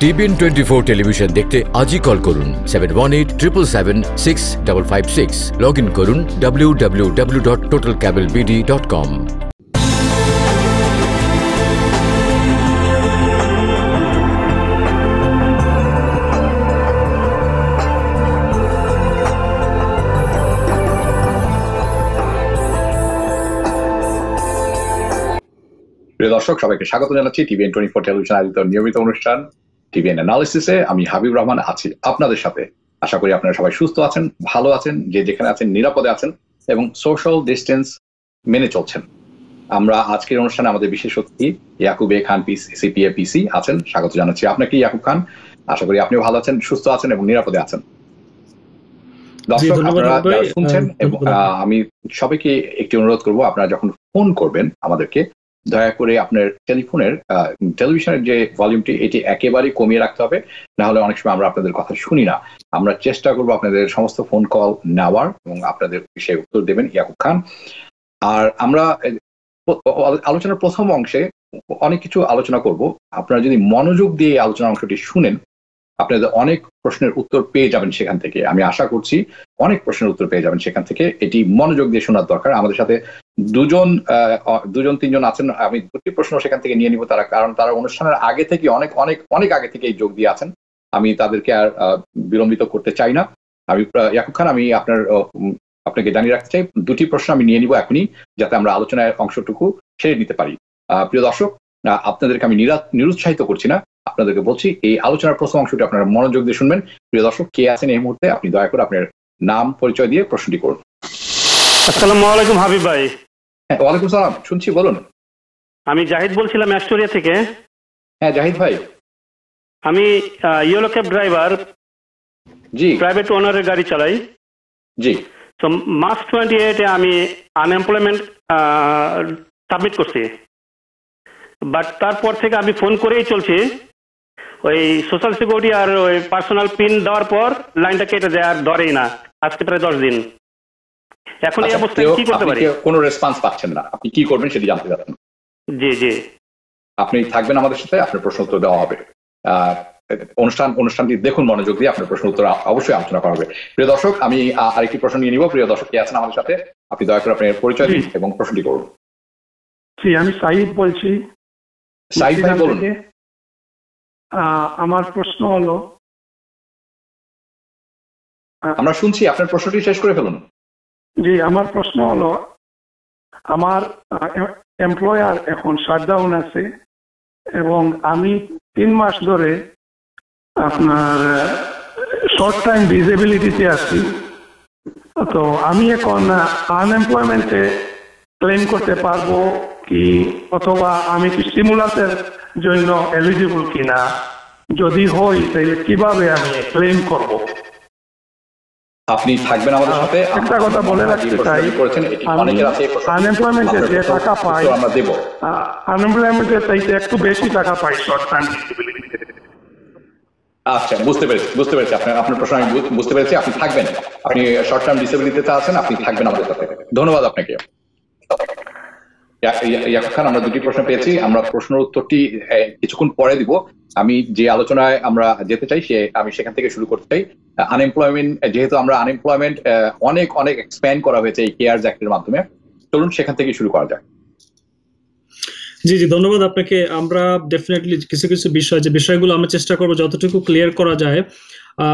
TBN twenty four television দেখতে আজই call করুন seven one eight triple seven six double five six log in করুন W W W dot total cable BD dot com প্রিয় দর্শক সবাইকে স্বাগত জানাচ্ছি টিভিএন টোয়েন্টি ফোর টেলিভিশন আয়োজিত নিয়মিত অনুষ্ঠান টিভিএন অ্যানালিসিসে আমি হাবিব রহমান আছি আপনাদের সাথে আশা করি আপনারা সবাই সুস্থ আছেন ভালো আছেন যে যেখানে আছেন নিরাপদে আছেন এবং সোশ্যাল ডিস্টেন্স মেনে চলছেন আমরা আজকের অনুষ্ঠানে আমাদের বিশেষ অতিথি ইয়াকুব এ খান সিপিএ পিসি আছেন স্বাগত জানাচ্ছি আপনাকে ইয়াকুব খান আশা করি আপনিও ভালো আছেন সুস্থ আছেন এবং নিরাপদে আছেন দর্শক আপনারা শুনছেন এবং আমি সবাইকে একটি অনুরোধ করব আপনারা যখন ফোন করবেন আমাদেরকে দয়া করে আপনার টেলিফোনের টেলিভিশনের যে ভলিউমটি এটি একেবারেই কমিয়ে রাখতে হবে না হলে অনেক সময় আমরা আপনাদের কথা শুনি না আমরা চেষ্টা করব আপনাদের সমস্ত ফোন কল নেওয়ার এবং আপনাদের বিষয়ে উত্তর দেবেন ইয়াকুব খান আর আমরা আলোচনার প্রথম অংশে অনেক কিছু আলোচনা করব আপনারা যদি মনোযোগ দিয়ে আলোচনা অংশটি শুনেন আপনাদের অনেক প্রশ্নের উত্তর পেয়ে যাবেন সেখান থেকে আমি আশা করছি অনেক প্রশ্নের উত্তর পেয়ে যাবেন সেখান থেকে এটি মনোযোগ দিয়ে শোনার দরকার আমাদের সাথে দুজন দুজন তিনজন আছেন আমি দুটি প্রশ্ন সেখান থেকে নিয়ে নিব তারা কারণ তারা অনুষ্ঠানের আগে থেকে অনেক অনেক অনেক আগে থেকেই যোগ দিয়ে আছেন আমি তাদেরকে আর বিলম্বিত করতে চাই না আমি ইয়াকুব খান আমি আপনার আপনাকে জানিয়ে রাখতে চাই দুটি প্রশ্ন আমি নিয়ে নিব এখনই যাতে আমরা আলোচনায় অংশটুকু সেরে নিতে পারি প্রিয় দর্শক আপনাদেরকে আমি নিরুৎসাহিত করছি না আপনাদেরকে বলছি এই আলোচনার প্রথম অংশটি আপনারা মনোযোগ দিয়ে শুনবেন প্রিয় দর্শক কে আছেন এই মুহূর্তে আপনি দয়া করে আপনার নাম পরিচয় দিয়ে প্রশ্নটি করুন আসসালামু আলাইকুম হাবিব ভাই হ্যাঁ ওয়ালাইকুম সালাম শুনছি বলুন আমি জাহিদ বলছিলাম অ্যাস্টোরিয়া থেকে হ্যাঁ জাহিদ ভাই আমি ইয়েলো ক্যাব ড্রাইভার জি প্রাইভেট ওনারের গাড়ি চালাই জি তো মার্চ টোয়েন্টি এইটে আমি আনএমপ্লয়মেন্ট সাবমিট করছি বাট তারপর থেকে আমি ফোন করেই চলছি ওই সোশ্যাল সিকিউরিটি আর ওই পার্সোনাল পিন দেওয়ার পর লাইনটা কেটে দেয় আর ধরেই না আজকে প্রায় দশ দিন এখন এই আচ্ছা, অবস্থায় কি করতে পারি কোনো রেসপন্স পাচ্ছেন না আপনি কি করবেন সেটি জানতে চাচ্ছেন জি জি আপনি থাকবেন আমাদের সাথে আপনার প্রশ্ন উত্তর দেওয়া হবে অনুষ্ঠান অনুষ্ঠানটি দেখুন মনোযোগ দিয়ে আপনার প্রশ্ন উত্তর অবশ্যই আলোচনা করা হবে প্রিয় দর্শক আমি আরেকটি প্রশ্ন নিয়ে নিব প্রিয় দর্শক কে আছেন আমাদের সাথে আপনি দয়া করে আপনার পরিচয় দিন এবং প্রশ্নটি করুন জি আমি সাইদ বলছি সাইদ ভাই বলুন আমার প্রশ্ন হলো আমরা শুনছি আপনার প্রশ্নটি শেষ করে ফেলুন জি আমার প্রশ্ন হলো আমার এমপ্লয়ার এখন শাটডাউন আছে এবং আমি তিন মাস ধরে আপনার শর্ট টাইম ডিজেবিলিটিতে আছি তো আমি এখন আনএমপ্লয়মেন্টে ক্লেম করতে পারবো কি অথবা আমি কি স্টিমুলাসের জন্য এলিজিবল কিনা যদি হই তাহলে কিভাবে আমি ক্লেম করবো আপনি থাকবেন আমাদের সাথে একটা কথা বলে রাখতে চাই আনএমপ্লয়মেন্টে যে টাকা পাই আমরা দেব আনএমপ্লয়মেন্টের চাইতে একটু বেশি টাকা পাই শর্ট টার্ম আচ্ছা বুঝতে পেরেছি বুঝতে পেরেছি আপনার আপনার প্রশ্ন আমি বুঝতে পেরেছি আপনি থাকবেন আপনি শর্ট টার্ম ডিসেবিলিটিতে আছেন আপনি থাকবেন আমাদের সাথে ধন্যবাদ আপনাকে ইয়াকুব খান আমরা দুটি প্রশ্ন পেয়েছি আমরা প্রশ্নের উত্তরটি কিছুক্ষণ পরে দিব আমি যে আলোচনায় আমরা যেতে চাই সে আমি সেখান থেকে শুরু করতে চাই আনএমপ্লয়মেন্ট যেহেতু আমরা আনএমপ্লয়মেন্ট অনেক অনেক এক্সপ্যান্ড করা হয়েছে এই কেয়ার জ্যাক্টের মাধ্যমে চলুন সেখান থেকে শুরু করা যাক জি জি ধন্যবাদ আপনাকে আমরা ডেফিনেটলি কিছু কিছু বিষয় যে বিষয়গুলো আমরা চেষ্টা করবো যতটুকু ক্লিয়ার করা যায়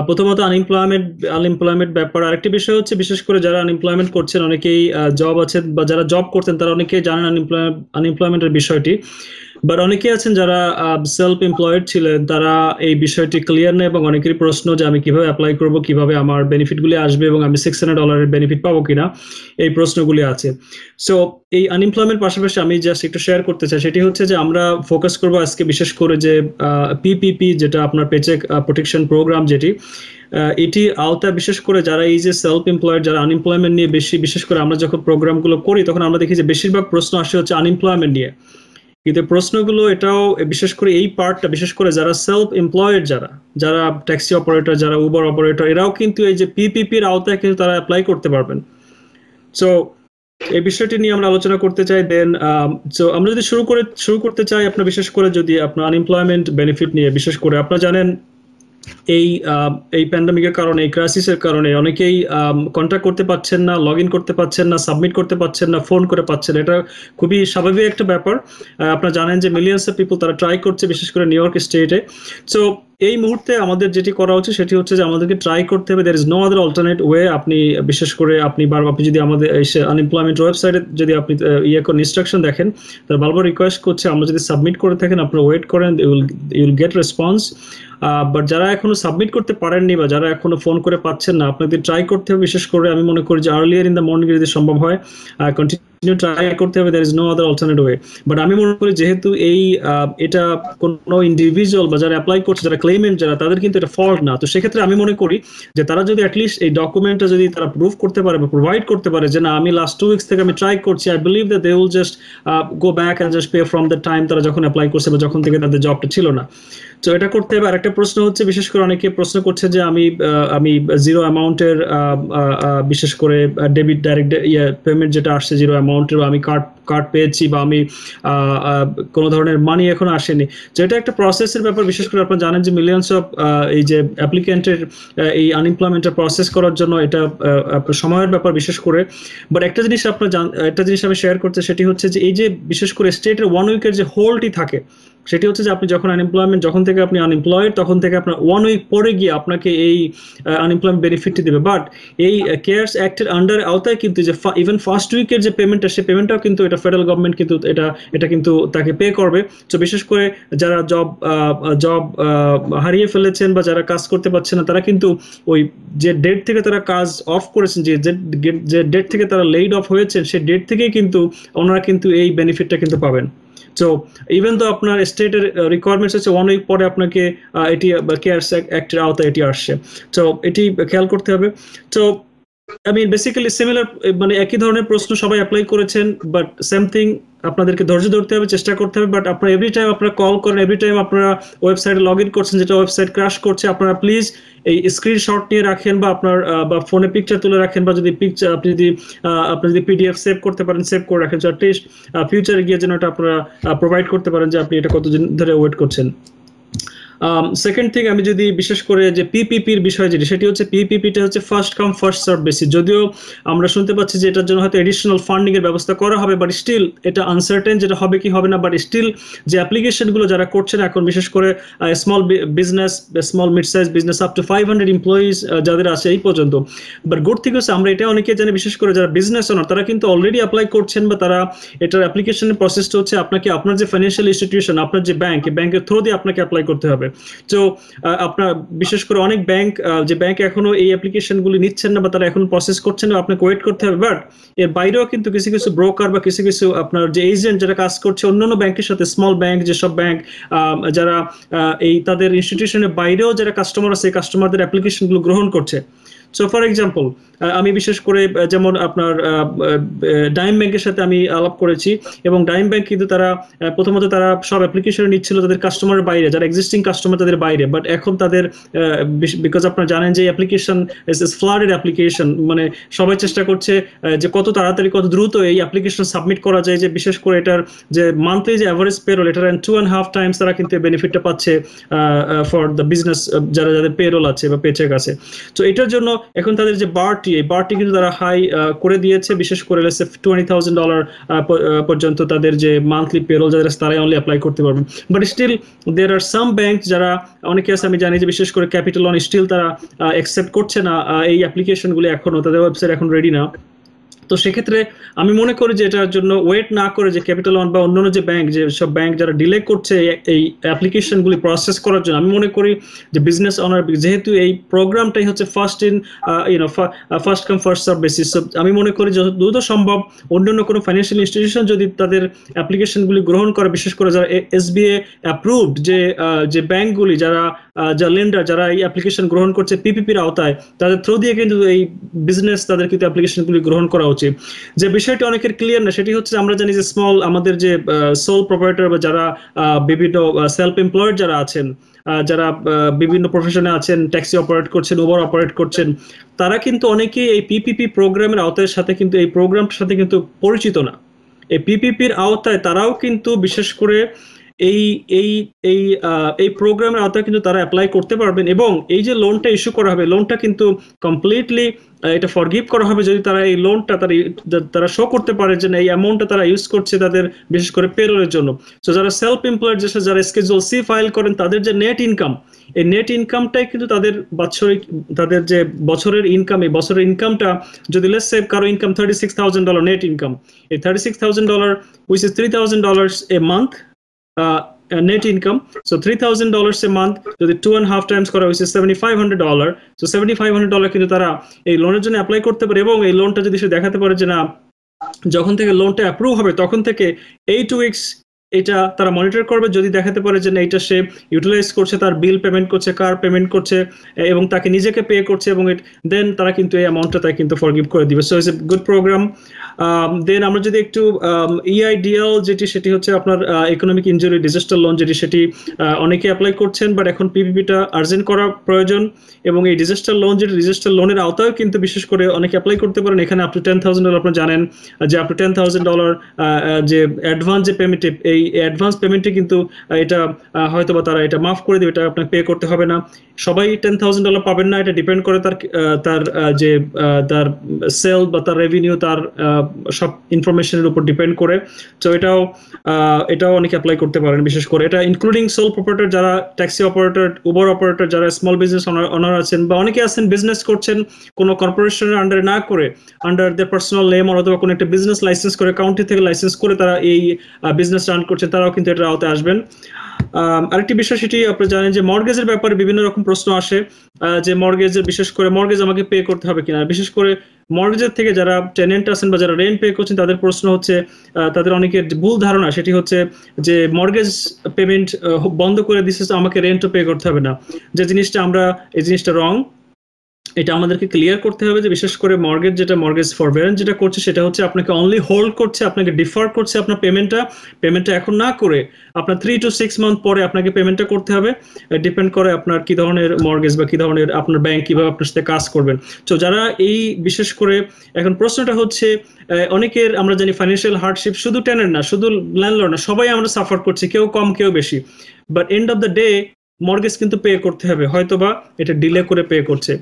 প্রথমত আনএমপ্লয়মেন্ট আনএমপ্লয়মেন্ট ব্যাপার আরেকটি বিষয় হচ্ছে বিশেষ করে যারা আনএমপ্লয়মেন্ট করছেন অনেকেই জব আছেন বা যারা জব করতেন তারা অনেকেই জানেন আনএমপ্লয় আনএমপ্লয়মেন্টের বিষয়টি বাট অনেকে আছেন যারা সেলফ এমপ্লয়েড ছিলেন তারা এই বিষয়টি ক্লিয়ার নেই এবং অনেকেরই প্রশ্ন যে আমি কিভাবে অ্যাপ্লাই করব কিভাবে আমার বেনিফিটগুলি আসবে এবং আমি সিক্স হান্ড্রেড ডলারের বেনিফিট পাবো কিনা এই প্রশ্নগুলি আছে সো এই আনএমপ্লয়মেন্ট পাশাপাশি আমি জাস্ট একটু শেয়ার করতে চাই সেটি হচ্ছে যে আমরা ফোকাস করব আজকে বিশেষ করে যে পিপিপি যেটা আপনার পেচেক প্রোটেকশন প্রোগ্রাম যেটি এটি আওতা বিশেষ করে যারা এই যে সেলফ এমপ্লয়েড যারা আনএমপ্লয়মেন্ট নিয়ে বেশি বিশেষ করে আমরা যখন প্রোগ্রামগুলো করি তখন আমরা দেখি যে বেশিরভাগ প্রশ্ন আসে হচ্ছে আনএমপ্লয়মেন্ট নিয়ে কিন্তু প্রশ্নগুলো এটাও বিশেষ করে এই পার্টটা বিশেষ করে যারা সেলফ এমপ্লয়েড যারা যারা ট্যাক্সি অপারেটর যারা উবার অপারেটর এরাও কিন্তু এই যে পিপিপির আওতায় কিন্তু তারা অ্যাপ্লাই করতে পারবেন সো এই বিষয়টি নিয়ে আমরা আলোচনা করতে চাই দেন সো um, আমরা যদি শুরু করে শুরু করতে চাই আপনার বিশেষ করে যদি আপনার আনএমপ্লয়মেন্ট বেনিফিট নিয়ে বিশেষ করে আপনারা জানেন এই এই প্যান্ডামিকের কারণে এই ক্রাইসিসের কারণে অনেকেই কন্ট্যাক্ট করতে পারছেন না লগ ইন করতে পারছেন না সাবমিট করতে পারছেন না ফোন করে পাচ্ছেন এটা খুবই স্বাভাবিক একটা ব্যাপার আপনারা জানেন যে মিলিয়ন্স অফ পিপল তারা ট্রাই করছে বিশেষ করে নিউ ইয়র্ক স্টেটে সো এই মুহূর্তে আমাদের যেটি করা উচিত সেটি হচ্ছে যে আমাদেরকে ট্রাই করতে হবে there is no other alternate way আপনি বিশেষ করে আপনি বার আপনি যদি আমাদের আনএমপ্লয়মেন্ট ওয়েবসাইটে যদি আপনি ইয়ে করেন ইনস্ট্রাকশন দেখেন তার বারবার রিকোয়েস্ট করছে আমরা যদি সাবমিট করে থাকেন আপনারা ওয়েট করেন you'll you'll get response but যারা এখনও সাবমিট করতে পারেননি বা যারা এখনও ফোন করে পাচ্ছেন না আপনাদের ট্রাই করতে হবে বিশেষ করে আমি মনে করি যে আর্লিয়ার ইন দ্য মর্নিং যদি সম্ভব হয় কন্টিনিউ কন্টিনিউ ট্রাই করতে হবে there is no other alternative way but আমি মনে করি যেহেতু এই এটা কোনো ইন্ডিভিজুয়াল বা যারা অ্যাপ্লাই করছে যারা ক্লেমেন্ট যারা তাদের কিন্তু এটা ফল্ট না তো সেক্ষেত্রে আমি মনে করি যে তারা যদি অ্যাটলিস্ট এই ডকুমেন্টটা যদি তারা প্রুভ করতে পারে বা প্রোভাইড করতে পারে যে না আমি লাস্ট টু উইক্স থেকে আমি ট্রাই করছি I believe that they will just go back and just pay from the time তারা যখন অ্যাপ্লাই করছে বা যখন থেকে তাদের জবটা ছিল না তো এটা করতে হবে আরেকটা প্রশ্ন হচ্ছে বিশেষ করে অনেকে প্রশ্ন করছে যে আমি আমি জিরো অ্যামাউন্টের বিশেষ করে ডেবিট ডাইরেক্ট ইয়ে পেমেন্ট যেটা আসছে জিরো অ্যামাউন্ট অ্যামাউন্টের আমি কার্ড কার্ড পেয়েছি বা আমি কোনো ধরনের মানি এখন আসেনি যেটা একটা প্রসেসের ব্যাপার বিশেষ করে আপনারা জানেন যে মিলিয়ন্স অফ এই যে অ্যাপ্লিকেন্টের এই আনএমপ্লয়মেন্টটা প্রসেস করার জন্য এটা সময়ের ব্যাপার বিশেষ করে বাট একটা জিনিস আপনার একটা জিনিস আমি শেয়ার করতে সেটি হচ্ছে যে এই যে বিশেষ করে স্টেটের ওয়ান উইকের যে হোল্ডটি থাকে সেটি হচ্ছে যে আপনি যখন আনএমপ্লয়মেন্ট যখন থেকে আপনি আনএমপ্লয়েড তখন থেকে আপনার ওয়ান উইক পরে গিয়ে আপনাকে এই আনএমপ্লয়মেন্ট বেনিফিটটি দেবে বাট এই কেয়ার্স অ্যাক্টের আন্ডারে আওতায় কিন্তু যে ইভেন ফার্স্ট উইকের যে পেমেন্টটা সে পেমেন্টটাও কিন্তু এটা ফেডারেল গভর্নমেন্ট কিন্তু এটা এটা কিন্তু তাকে পে করবে তো বিশেষ করে যারা জব জব হারিয়ে ফেলেছেন বা যারা কাজ করতে পারছেন না তারা কিন্তু ওই যে ডেট থেকে তারা কাজ অফ করেছেন যে যে ডেট থেকে তারা লেইড অফ হয়েছেন সেই ডেট থেকেই কিন্তু ওনারা কিন্তু এই বেনিফিটটা কিন্তু পাবেন সো ইভেন তো আপনার স্টেটের রিকোয়ারমেন্টস হচ্ছে ওয়ান উইক পরে আপনাকে uh, এটি কেয়ার্স uh, অ্যাক্টের আওতায় এটি আসছে তো এটি খেয়াল করতে হবে তো আই মিন বেসিক্যালি সিমিলার মানে একই ধরনের প্রশ্ন সবাই অ্যাপ্লাই করেছেন বাট সেম থিং আপনাদেরকে ধৈর্য ধরতে হবে চেষ্টা করতে হবে বাট আপনারা এভরি টাইম আপনারা কল করেন এভরি টাইম আপনারা ওয়েবসাইটে লগ ইন করছেন যেটা ওয়েবসাইট ক্রাশ করছে আপনারা প্লিজ এই স্ক্রিনশট নিয়ে রাখেন বা আপনার বা ফোনে পিকচার তুলে রাখেন বা যদি পিকচার আপনি যদি আপনি যদি পিডিএফ সেভ করতে পারেন সেভ করে রাখেন যাতে ফিউচারে গিয়ে যেন এটা আপনারা প্রোভাইড করতে পারেন যে আপনি এটা কতদিন ধরে ওয়েট করছেন সেকেন্ড um, থিং আমি যদি বিশেষ করে যে পিপিপির বিষয় যেটি সেটি হচ্ছে পিপিপিটা হচ্ছে first come first serve basis যদিও আমরা শুনতে পাচ্ছি যে এটার জন্য হয়তো এডিশনাল ফান্ডিং এর ব্যবস্থা করা হবে বাট স্টিল এটা আনসার্টেন যেটা হবে কি হবে না বাট স্টিল যে অ্যাপ্লিকেশনগুলো যারা করছেন এখন বিশেষ করে small business small mid size business up to five hundred employees যাদের আছে এই পর্যন্ত বাট গুড থিং হচ্ছে আমরা এটা অনেকে জানি বিশেষ করে যারা বিজনেস ওনার তারা কিন্তু অলরেডি অ্যাপ্লাই করছেন বা তারা এটার অ্যাপ্লিকেশনের প্রসেসটা হচ্ছে আপনাকে আপনার যে ফাইন্যান্সিয়াল ইনস্টিটিউশন আপনার যে ব্যাংক ব্যাংকের থ্রু দিয়ে আপনাকে অ্যাপ্লাই করতে হবে তো আপনার বিশেষ করে অনেক ব্যাংক যে ব্যাংক এখনো এই অ্যাপ্লিকেশনগুলি নিচ্ছেন না বা তারা এখন প্রসেস করছেন না আপনাকে ওয়েট করতে হবে বাট এর বাইরেও কিন্তু কিছু কিছু ব্রোকার বা কিছু কিছু আপনার যে এজেন্ট যারা কাজ করছে অন্যান্য ব্যাংকের সাথে স্মল ব্যাংক যেসব ব্যাংক যারা এই তাদের ইনস্টিটিউশনের বাইরেও যারা কাস্টমার আছে কাস্টমারদের অ্যাপ্লিকেশনগুলো গ্রহণ করছে সো ফর এক্সাম্পল আমি বিশেষ করে যেমন আপনার ডাইম ব্যাংকের সাথে আমি আলাপ করেছি এবং ডাইম ব্যাংক কিন্তু তারা প্রথমত তারা সব অ্যাপ্লিকেশন নিচ্ছিল তাদের কাস্টমারের বাইরে যারা এক্সিস্টিং কাস্টমার তাদের বাইরে বাট এখন তাদের বিকজ আপনারা জানেন যে অ্যাপ্লিকেশন ফ্লাডের অ্যাপ্লিকেশন মানে সবাই চেষ্টা করছে যে কত তাড়াতাড়ি কত দ্রুত এই অ্যাপ্লিকেশন সাবমিট করা যায় যে বিশেষ করে এটার যে মান্থলি যে অ্যাভারেজ পেরোল এটার টু অ্যান্ড হাফ টাইমস তারা কিন্তু বেনিফিটটা পাচ্ছে ফর দ্য বিজনেস যারা যাদের পেরোল আছে বা পেচেক আছে তো এটার জন্য এখন তাদের যে বারটি এই বারটি কিন্তু তারা হাই করে দিয়েছে বিশেষ করে লেসে টোয়েন্টি থাউজেন্ড ডলার পর্যন্ত তাদের যে মান্থলি পেরোল যাদের আছে তারাই অনলি অ্যাপ্লাই করতে পারবেন but still there are some bank যারা অনেকে আছে আমি জানি যে বিশেষ করে ক্যাপিটাল অন স্টিল তারা অ্যাকসেপ্ট করছে না এই অ্যাপ্লিকেশনগুলি এখনও তাদের ওয়েবসাইট এখন রেডি না তো সেক্ষেত্রে আমি মনে করি যে এটার জন্য ওয়েট না করে যে ক্যাপিটাল ওয়ান বা অন্যান্য যে ব্যাংক যে সব ব্যাংক যারা ডিলে করছে এই অ্যাপ্লিকেশনগুলি প্রসেস করার জন্য আমি মনে করি যে বিজনেস অনার যেহেতু এই প্রোগ্রামটাই হচ্ছে first in you know first come first serve basis আমি মনে করি যত দ্রুত সম্ভব অন্যান্য কোনো ফাইন্যান্সিয়াল ইনস্টিটিউশন যদি তাদের অ্যাপ্লিকেশনগুলি গ্রহণ করে বিশেষ করে যারা এস বি এ অ্যাপ্রুভড যে যে ব্যাংকগুলি যারা যা লেন্ডার যারা এই অ্যাপ্লিকেশন গ্রহণ করছে পিপিপির আওতায় তাদের থ্রু দিয়ে কিন্তু এই বিজনেস তাদের কিন্তু অ্যাপ্লিকেশনগুলি গ্রহণ করা উচিত যে বিষয়টি অনেকের ক্লিয়ার না সেটি হচ্ছে আমরা জানি যে স্মল আমাদের যে সোল প্রপারেটর বা যারা বিভিন্ন সেলফ এমপ্লয়েড যারা আছেন যারা বিভিন্ন প্রফেশনে আছেন ট্যাক্সি অপারেট করছেন ওভার অপারেট করছেন তারা কিন্তু অনেকেই এই পিপিপি প্রোগ্রামের আওতায় সাথে কিন্তু এই প্রোগ্রামটার সাথে কিন্তু পরিচিত না এই পিপিপির আওতায় তারাও কিন্তু বিশেষ করে এই এই এই এই প্রোগ্রামের আওতায় কিন্তু তারা অ্যাপ্লাই করতে পারবেন এবং এই যে লোনটা ইস্যু করা হবে লোনটা কিন্তু কমপ্লিটলি এটা ফরগিভ করা হবে যদি তারা এই লোনটা তারা তারা শো করতে পারে যে না এই অ্যামাউন্টটা তারা ইউজ করছে তাদের বিশেষ করে পেরোলের জন্য তো যারা সেলফ এমপ্লয়েড যেসব যারা স্কেজুয়াল সি ফাইল করেন তাদের যে নেট ইনকাম এই নেট ইনকামটাই কিন্তু তাদের বাৎসরিক তাদের যে বছরের ইনকাম এই বছরের ইনকামটা যদি লেস সেভ কারো income thirty six thousand dollar net income এই thirty six thousand dollar which is three thousand dollars a month Uh, uh, net income. So dollars a month, যদি two and half times করা হয়েছে dollar. So $7,500 কিন্তু তারা এই লোনের জন্য apply করতে পারে এবং এই লোনটা যদি সে দেখাতে পারে যে না যখন থেকে লোনটা অ্যাপ্রুভ হবে তখন থেকে এই টু উইকস এটা তারা মনিটর করবে যদি দেখাতে পারে যে না এটা সে ইউটিলাইজ করছে তার বিল পেমেন্ট করছে কার পেমেন্ট করছে এবং তাকে নিজেকে পে করছে এবং দেন তারা কিন্তু এই অ্যামাউন্টটা তাই কিন্তু ফরগিভ করে দিবে so is a good program then um, আমরা যদি একটু ইআইডিএল um, e যেটি সেটি হচ্ছে আপনার ইকোনমিক ইঞ্জুরি ডিজাস্টার লোন যেটি সেটি uh, অনেকে অ্যাপ্লাই করছেন বাট এখন পিপিপিটা আর্জেন্ট করা প্রয়োজন এবং এই ডিজাস্টার লোন যেটি ডিজাস্টার লোনের আওতায় কিন্তু বিশেষ করে অনেকে অ্যাপ্লাই করতে পারেন এখানে আপনি টেন থাউজেন্ড ডলার আপনার জানেন যে আপনি টেন থাউজেন্ড ডলার যে অ্যাডভান্স যে পেমেন্টে এই অ্যাডভান্স পেমেন্টে কিন্তু uh, এটা uh, হয়তো বা তারা এটা মাফ করে দেবে এটা আপনাকে পে করতে হবে না সবাই টেন থাউজেন্ড ডলার পাবেন না এটা ডিপেন্ড করে তার তার যে তার সেল বা তার রেভিনিউ তার সব ইনফরমেশনের উপর ডিপেন্ড করে তো এটাও এটাও অনেকে অ্যাপ্লাই করতে পারেন বিশেষ করে এটা ইনক্লুডিং সোল অপারেটর যারা ট্যাক্সি অপারেটর উবার অপারেটর যারা স্মল বিজনেস অনার আছেন বা অনেকে আছেন বিজনেস করছেন কোনো কর্পোরেশনের আন্ডারে না করে আন্ডার দের পার্সোনাল লেম অথবা কোনো একটা বিজনেস লাইসেন্স করে কাউন্টি থেকে লাইসেন্স করে তারা এই বিজনেস রান করছে তারাও কিন্তু এটার আওতায় আসবেন আরেকটি বিষয় সেটি আপনি জানেন যে মর্গেজের ব্যাপারে বিভিন্ন রকম প্রশ্ন আসে যে মর্গেজের বিশেষ করে মর্গেজ আমাকে পে করতে হবে কিনা বিশেষ করে মর্গেজের থেকে যারা টেনেন্ট আছেন বা যারা রেন্ট পে করছেন তাদের প্রশ্ন হচ্ছে তাদের অনেকের ভুল ধারণা সেটি হচ্ছে যে মর্গেজ পেমেন্ট বন্ধ করে দিচ্ছে আমাকে রেন্টও পে করতে হবে না যে জিনিসটা আমরা এই জিনিসটা রং এটা আমাদেরকে ক্লিয়ার করতে হবে যে বিশেষ করে মর্গেজ যেটা মর্গেজ ফরভেয়ারেন্স যেটা করছে সেটা হচ্ছে আপনাকে অনলি হোল্ড করছে আপনাকে ডিফার করছে আপনার পেমেন্টটা পেমেন্টটা এখন না করে আপনার থ্রি টু সিক্স মান্থ পরে আপনাকে পেমেন্টটা করতে হবে ডিপেন্ড করে আপনার কি ধরনের মর্গেজ বা কি ধরনের আপনার ব্যাংক কিভাবে আপনার সাথে কাজ করবেন তো যারা এই বিশেষ করে এখন প্রশ্নটা হচ্ছে অনেকের আমরা জানি ফাইন্যান্সিয়াল হার্ডশিপ শুধু টেনের না শুধু ল্যান্ডলর্ড না সবাই আমরা সাফার করছি কেউ কম কেউ বেশি but end of the day mortgage কিন্তু পে করতে হবে হয়তোবা এটা ডিলে করে পে করছে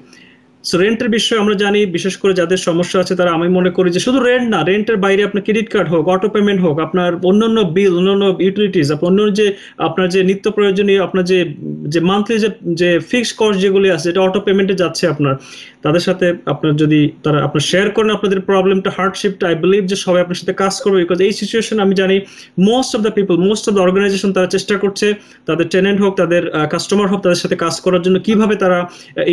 সো রেন্টের বিষয়ে আমরা জানি বিশেষ করে যাদের সমস্যা আছে তারা আমি মনে করি যে শুধু রেন্ট না রেন্টের বাইরে আপনার ক্রেডিট কার্ড হোক অটো পেমেন্ট হোক আপনার অন্যান্য বিল অন্যান্য ইউটিলিটিস অন্য যে আপনার যে নিত্য প্রয়োজনীয় আপনার যে যে মান্থলি যে ফিক্সড কস্ট যেগুলি আছে যেটা অটো পেমেন্টে যাচ্ছে আপনার তাদের সাথে আপনার যদি তারা আপনার শেয়ার করেন আপনাদের প্রবলেমটা হার্ডশিপটা আই বিলিভ যে সবাই আপনার সাথে কাজ করবে বিকজ এই সিচুয়েশন আমি জানি most of the people most of the organization তারা চেষ্টা করছে তাদের টেনেন্ট হোক তাদের কাস্টমার হোক তাদের সাথে কাজ করার জন্য কিভাবে তারা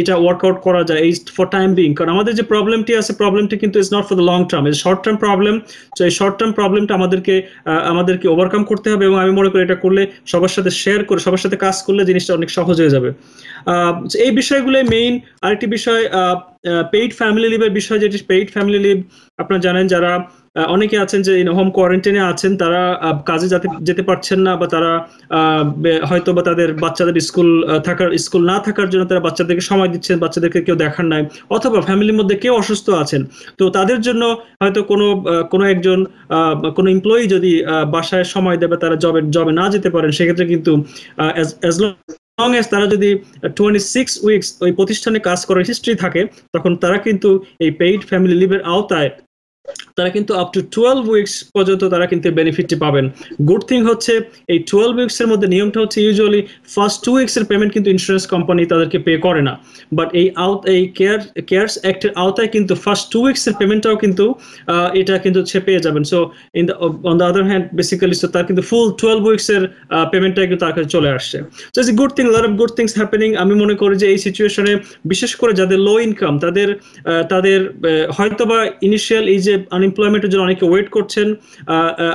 এটা ওয়ার্কআউট করা যায় এই লিস্ট ফর টাইম বিং কারণ আমাদের যে প্রবলেমটি আছে প্রবলেমটি কিন্তু is not for the long term is short term problem তো এই শর্ট টার্ম প্রবলেমটা আমাদেরকে আমাদেরকে ওভারকাম করতে হবে এবং আমি মনে করি এটা করলে সবার সাথে শেয়ার করে সবার সাথে কাজ করলে জিনিসটা অনেক সহজ হয়ে যাবে এই বিষয়গুলোই মেইন আরেকটি বিষয় পেইড ফ্যামিলি লিভের বিষয় যেটি পেইড ফ্যামিলি লিভ আপনারা জানেন যারা অনেকে আছেন যে হোম কোয়ারেন্টাইনে আছেন তারা কাজে যাতে যেতে পারছেন না বা তারা হয়তো বা তাদের বাচ্চাদের স্কুল থাকার স্কুল না থাকার জন্য তারা বাচ্চাদেরকে সময় দিচ্ছেন বাচ্চাদেরকে কেউ দেখার নাই অথবা ফ্যামিলির মধ্যে কেউ অসুস্থ আছেন তো তাদের জন্য হয়তো কোনো কোনো একজন কোনো এমপ্লয়ি যদি বাসায় সময় দেবে তারা জবে জবে না যেতে পারেন সেক্ষেত্রে কিন্তু লং এস তারা যদি টোয়েন্টি সিক্স উইকস ওই প্রতিষ্ঠানে কাজ করার হিস্ট্রি থাকে তখন তারা কিন্তু এই পেইড ফ্যামিলি লিভের আওতায় তারা কিন্তু আপ টু টুয়েলভ উইকস পর্যন্ত তারা কিন্তু বেনিফিটটি পাবেন গুড থিং হচ্ছে এই টুয়েলভ উইকসের মধ্যে নিয়মটা হচ্ছে ইউজুয়ালি ফার্স্ট টু উইকসের পেমেন্ট কিন্তু ইন্স্যুরেন্স কোম্পানি তাদেরকে পে করে না বাট এই আউট এই কেয়ার কেয়ার্স অ্যাক্টের আওতায় কিন্তু ফার্স্ট টু উইকসের পেমেন্টটাও কিন্তু এটা কিন্তু সে পেয়ে যাবেন so in the on the other hand basically so তার কিন্তু ফুল টুয়েলভ উইকসের পেমেন্টটা কিন্তু তার কাছে চলে আসছে so it's good thing lot of good things happening আমি মনে করি যে এই সিচুয়েশনে বিশেষ করে যাদের লো ইনকাম তাদের তাদের হয়তোবা ইনিশিয়াল এই যে আন আনএমপ্লয়মেন্টের জন্য অনেকে ওয়েট করছেন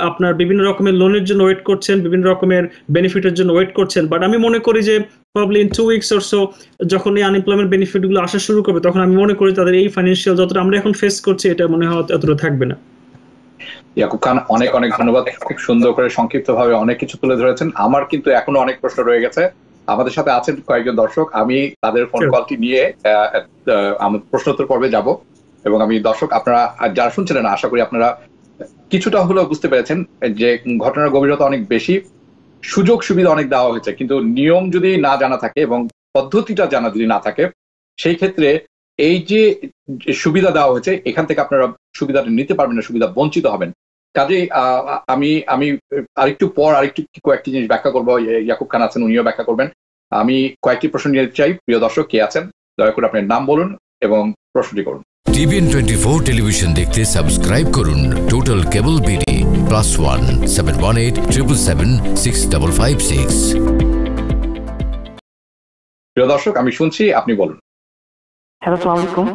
আপনার বিভিন্ন রকমের লোনের জন্য ওয়েট করছেন বিভিন্ন রকমের বেনিফিটের জন্য ওয়েট করছেন বাট আমি মনে করি যে probably in two weeks or so যখন এই আনএমপ্লয়মেন্ট বেনিফিটগুলো আসা শুরু করবে তখন আমি মনে করি তাদের এই ফাইন্যান্সিয়াল যতটা আমরা এখন ফেস করছি এটা মনে হয় এতটা থাকবে না ইয়াকুব খান অনেক অনেক ধন্যবাদ খুব সুন্দর করে সংক্ষিপ্তভাবে অনেক কিছু তুলে ধরেছেন আমার কিন্তু এখনো অনেক প্রশ্ন রয়ে গেছে আমাদের সাথে আছেন কয়েকজন দর্শক আমি তাদের ফোন কলটি নিয়ে প্রশ্নোত্তর পর্বে যাবো এবং আমি দর্শক আপনারা যারা শুনছিলেন আশা করি আপনারা কিছুটা হলেও বুঝতে পেরেছেন যে ঘটনার গভীরতা অনেক বেশি সুযোগ সুবিধা অনেক দেওয়া হয়েছে কিন্তু নিয়ম যদি না জানা থাকে এবং পদ্ধতিটা জানা যদি না থাকে সেই ক্ষেত্রে এই যে সুবিধা দেওয়া হয়েছে এখান থেকে আপনারা সুবিধাটা নিতে পারবেন না সুবিধা বঞ্চিত হবেন কাজে আমি আমি আরেকটু পর আরেকটু কয়েকটি জিনিস ব্যাখ্যা করবো ইয়াকুব খান আছেন উনিও ব্যাখ্যা করবেন আমি কয়েকটি প্রশ্ন নিয়ে চাই প্রিয় দর্শক কে আছেন দয়া করে আপনার নাম বলুন এবং প্রশ্নটি করুন টিভিএন টোয়েন্টি ফোর টেলিভিশন দেখতে সাবস্ক্রাইব করুন total cable BD plus one seven one eight triple seven six double five six প্রিয় দর্শক আমি শুনছি আপনি বলুন হ্যালো সালাম আলাইকুম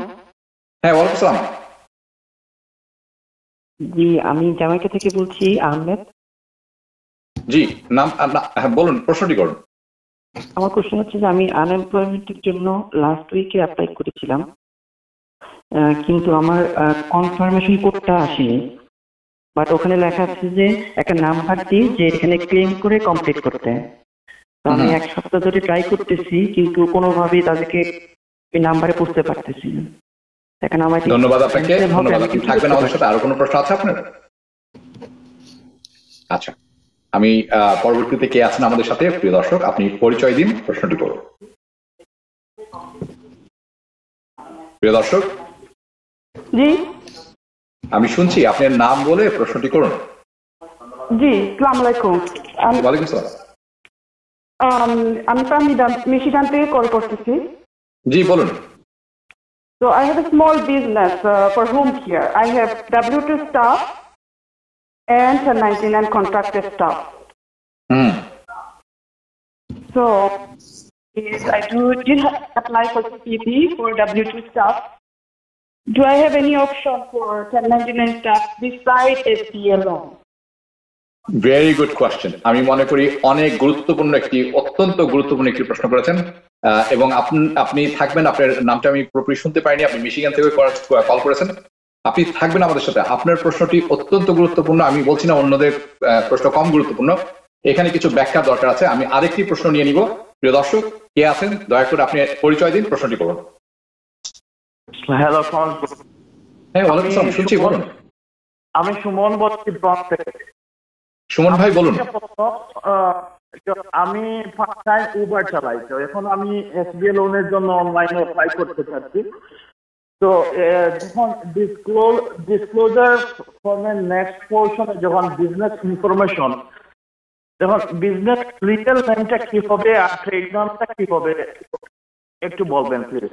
হ্যাঁ ওয়ালাইকুম সালাম জি আমি জামাইকা থেকে বলছি আহমেদ জি নাম হ্যাঁ বলুন প্রশ্নটি করুন আমার কোশ্চেন হচ্ছে যে আমি আনএমপ্লয়মেন্টের জন্য লাস্ট উইকে অ্যাপ্লাই করেছিলাম কিন্তু আমার কনফার্মেশন কোডটা আসেনি বাট ওখানে লেখা আছে যে একটা নাম্বার দিই যে এখানে ক্লেম করে কমপ্লিট করতে আমি এক সপ্তাহ ধরে ট্রাই করতেছি কিন্তু কোনোভাবেই তাদেরকে এই নাম্বারে পৌঁছতে পারতেছি না এখন আমার ধন্যবাদ আপনাকে ধন্যবাদ আপনি থাকবেন আমাদের সাথে আরো কোনো প্রশ্ন আছে আপনার আচ্ছা আমি পরবর্তীতে কে আছেন আমাদের সাথে প্রিয় দর্শক আপনি পরিচয় দিন প্রশ্নটি করুন প্রিয় দর্শক জি আমি শুনছি আপনার নাম বলে প্রশ্নটি করুন জি সালাম আলাইকুম ওয়ালাইকুম সালাম আমি তো মিশিগান থেকে কল করতেছি জি বলুন So I have a small business uh, for home care. I have W2 staff and 99 contracted staff. Mm. So yes, I do did apply for CP for W2 staff Do I have any option for 1099 staff besides SPA loan? Very good question আমি মনে করি অনেক গুরুত্বপূর্ণ একটি অত্যন্ত গুরুত্বপূর্ণ একটি প্রশ্ন করেছেন এবং আপনি থাকবেন আপনার নামটা আমি পুরোপুরি শুনতে পাইনি আপনি মিশিগান থেকে কল করেছেন আপনি থাকবেন আমাদের সাথে আপনার প্রশ্নটি অত্যন্ত গুরুত্বপূর্ণ আমি বলছি না অন্যদের প্রশ্ন কম গুরুত্বপূর্ণ এখানে কিছু ব্যাখ্যা দরকার আছে আমি আরেকটি প্রশ্ন নিয়ে নিব প্রিয় দর্শক কে আছেন দয়া করে আপনি পরিচয় দিন প্রশ্নটি করুন হ্যালো হ্যাঁ, শুনছি বলুন আমি সুমন বলছি সুমন ভাই বলুন আমি ফার্স্ট টাইম উবার চালাই তো এখন আমি এসবিএ লোনের জন্য অনলাইনে অ্যাপ্লাই করতে চাচ্ছি তো যখন ডিসক্লোজ ডিসক্লোজার ফর্মের নেক্সট পোর্শনে যখন বিজনেস ইনফরমেশন যখন বিজনেস লিটেল লাইনটা কি হবে আর ট্রেড নামটা কি হবে একটু বলবেন প্লিজ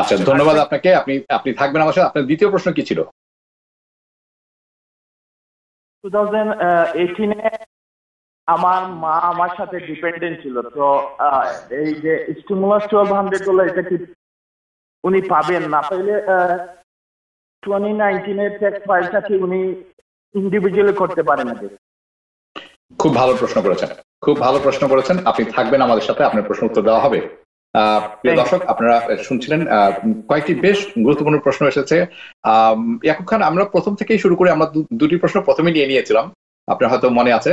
আচ্ছা, আচ্ছা ধন্যবাদ আপনাকে আপনি আপনি থাকবেন আমার সাথে আপনার দ্বিতীয় প্রশ্ন কি ছিল টু থাউজেন্ড আমার মা আমার সাথে ডিপেন্ডেন্ট ছিল তো এই যে স্টিমুলাস টুয়েলভ হান্ড্রেড গুলো এটা কি উনি পাবেন না পাইলে টোয়েন্টি নাইনটিনের ট্যাক্স ফাইলটা কি উনি ইন্ডিভিজুয়ালি করতে পারেন না খুব ভালো প্রশ্ন করেছেন খুব ভালো প্রশ্ন করেছেন আপনি থাকবেন আমাদের সাথে আপনার প্রশ্ন উত্তর দেওয়া হবে প্রিয় দর্শক আপনারা শুনছিলেন কয়েকটি বেশ গুরুত্বপূর্ণ প্রশ্ন এসেছে ইয়াকুব খান আমরা প্রথম থেকেই শুরু করে আমরা দুটি প্রশ্ন প্রথমে নিয়ে নিয়েছিলাম আপনার হয়তো মনে আছে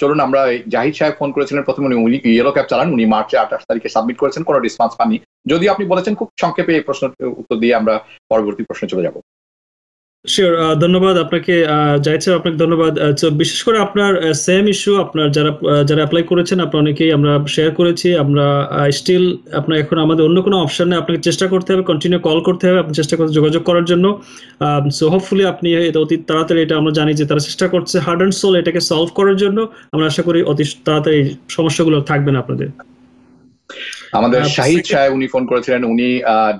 চলুন আমরা জাহিদ সাহেব ফোন করেছিলেন প্রথমে উনি ইয়েলো ক্যাব চালান উনি মার্চে আঠাশ তারিখে সাবমিট করেছেন কোনো রেসপন্স পাননি যদিও আপনি বলেছেন খুব সংক্ষেপে এই প্রশ্ন উত্তর দিয়ে আমরা পরবর্তী প্রশ্নে চলে যাব শিওর uh, ধন্যবাদ আপনাকে uh, জাহিদ স্যার আপনাকে ধন্যবাদ uh, বিশেষ করে আপনার সেম ইস্যু আপনার যারা যারা অ্যাপ্লাই করেছেন আপনার অনেকেই আমরা শেয়ার করেছি আমরা স্টিল আপনার এখন আমাদের অন্য কোনো অপশানে আপনাকে চেষ্টা করতে হবে কন্টিনিউ কল করতে হবে আপনি চেষ্টা করতে যোগাযোগ করার জন্য সো um, হোপফুলি আপনি এটা অতি তাড়াতাড়ি এটা আমরা জানি যে তারা চেষ্টা করছে হার্ড অ্যান্ড সোল এটাকে সলভ করার জন্য আমরা আশা করি অতি তাড়াতাড়ি সমস্যাগুলো থাকবে না আপনাদের আমাদের শাহিদ সাহেব উনি ফোন করেছিলেন উনি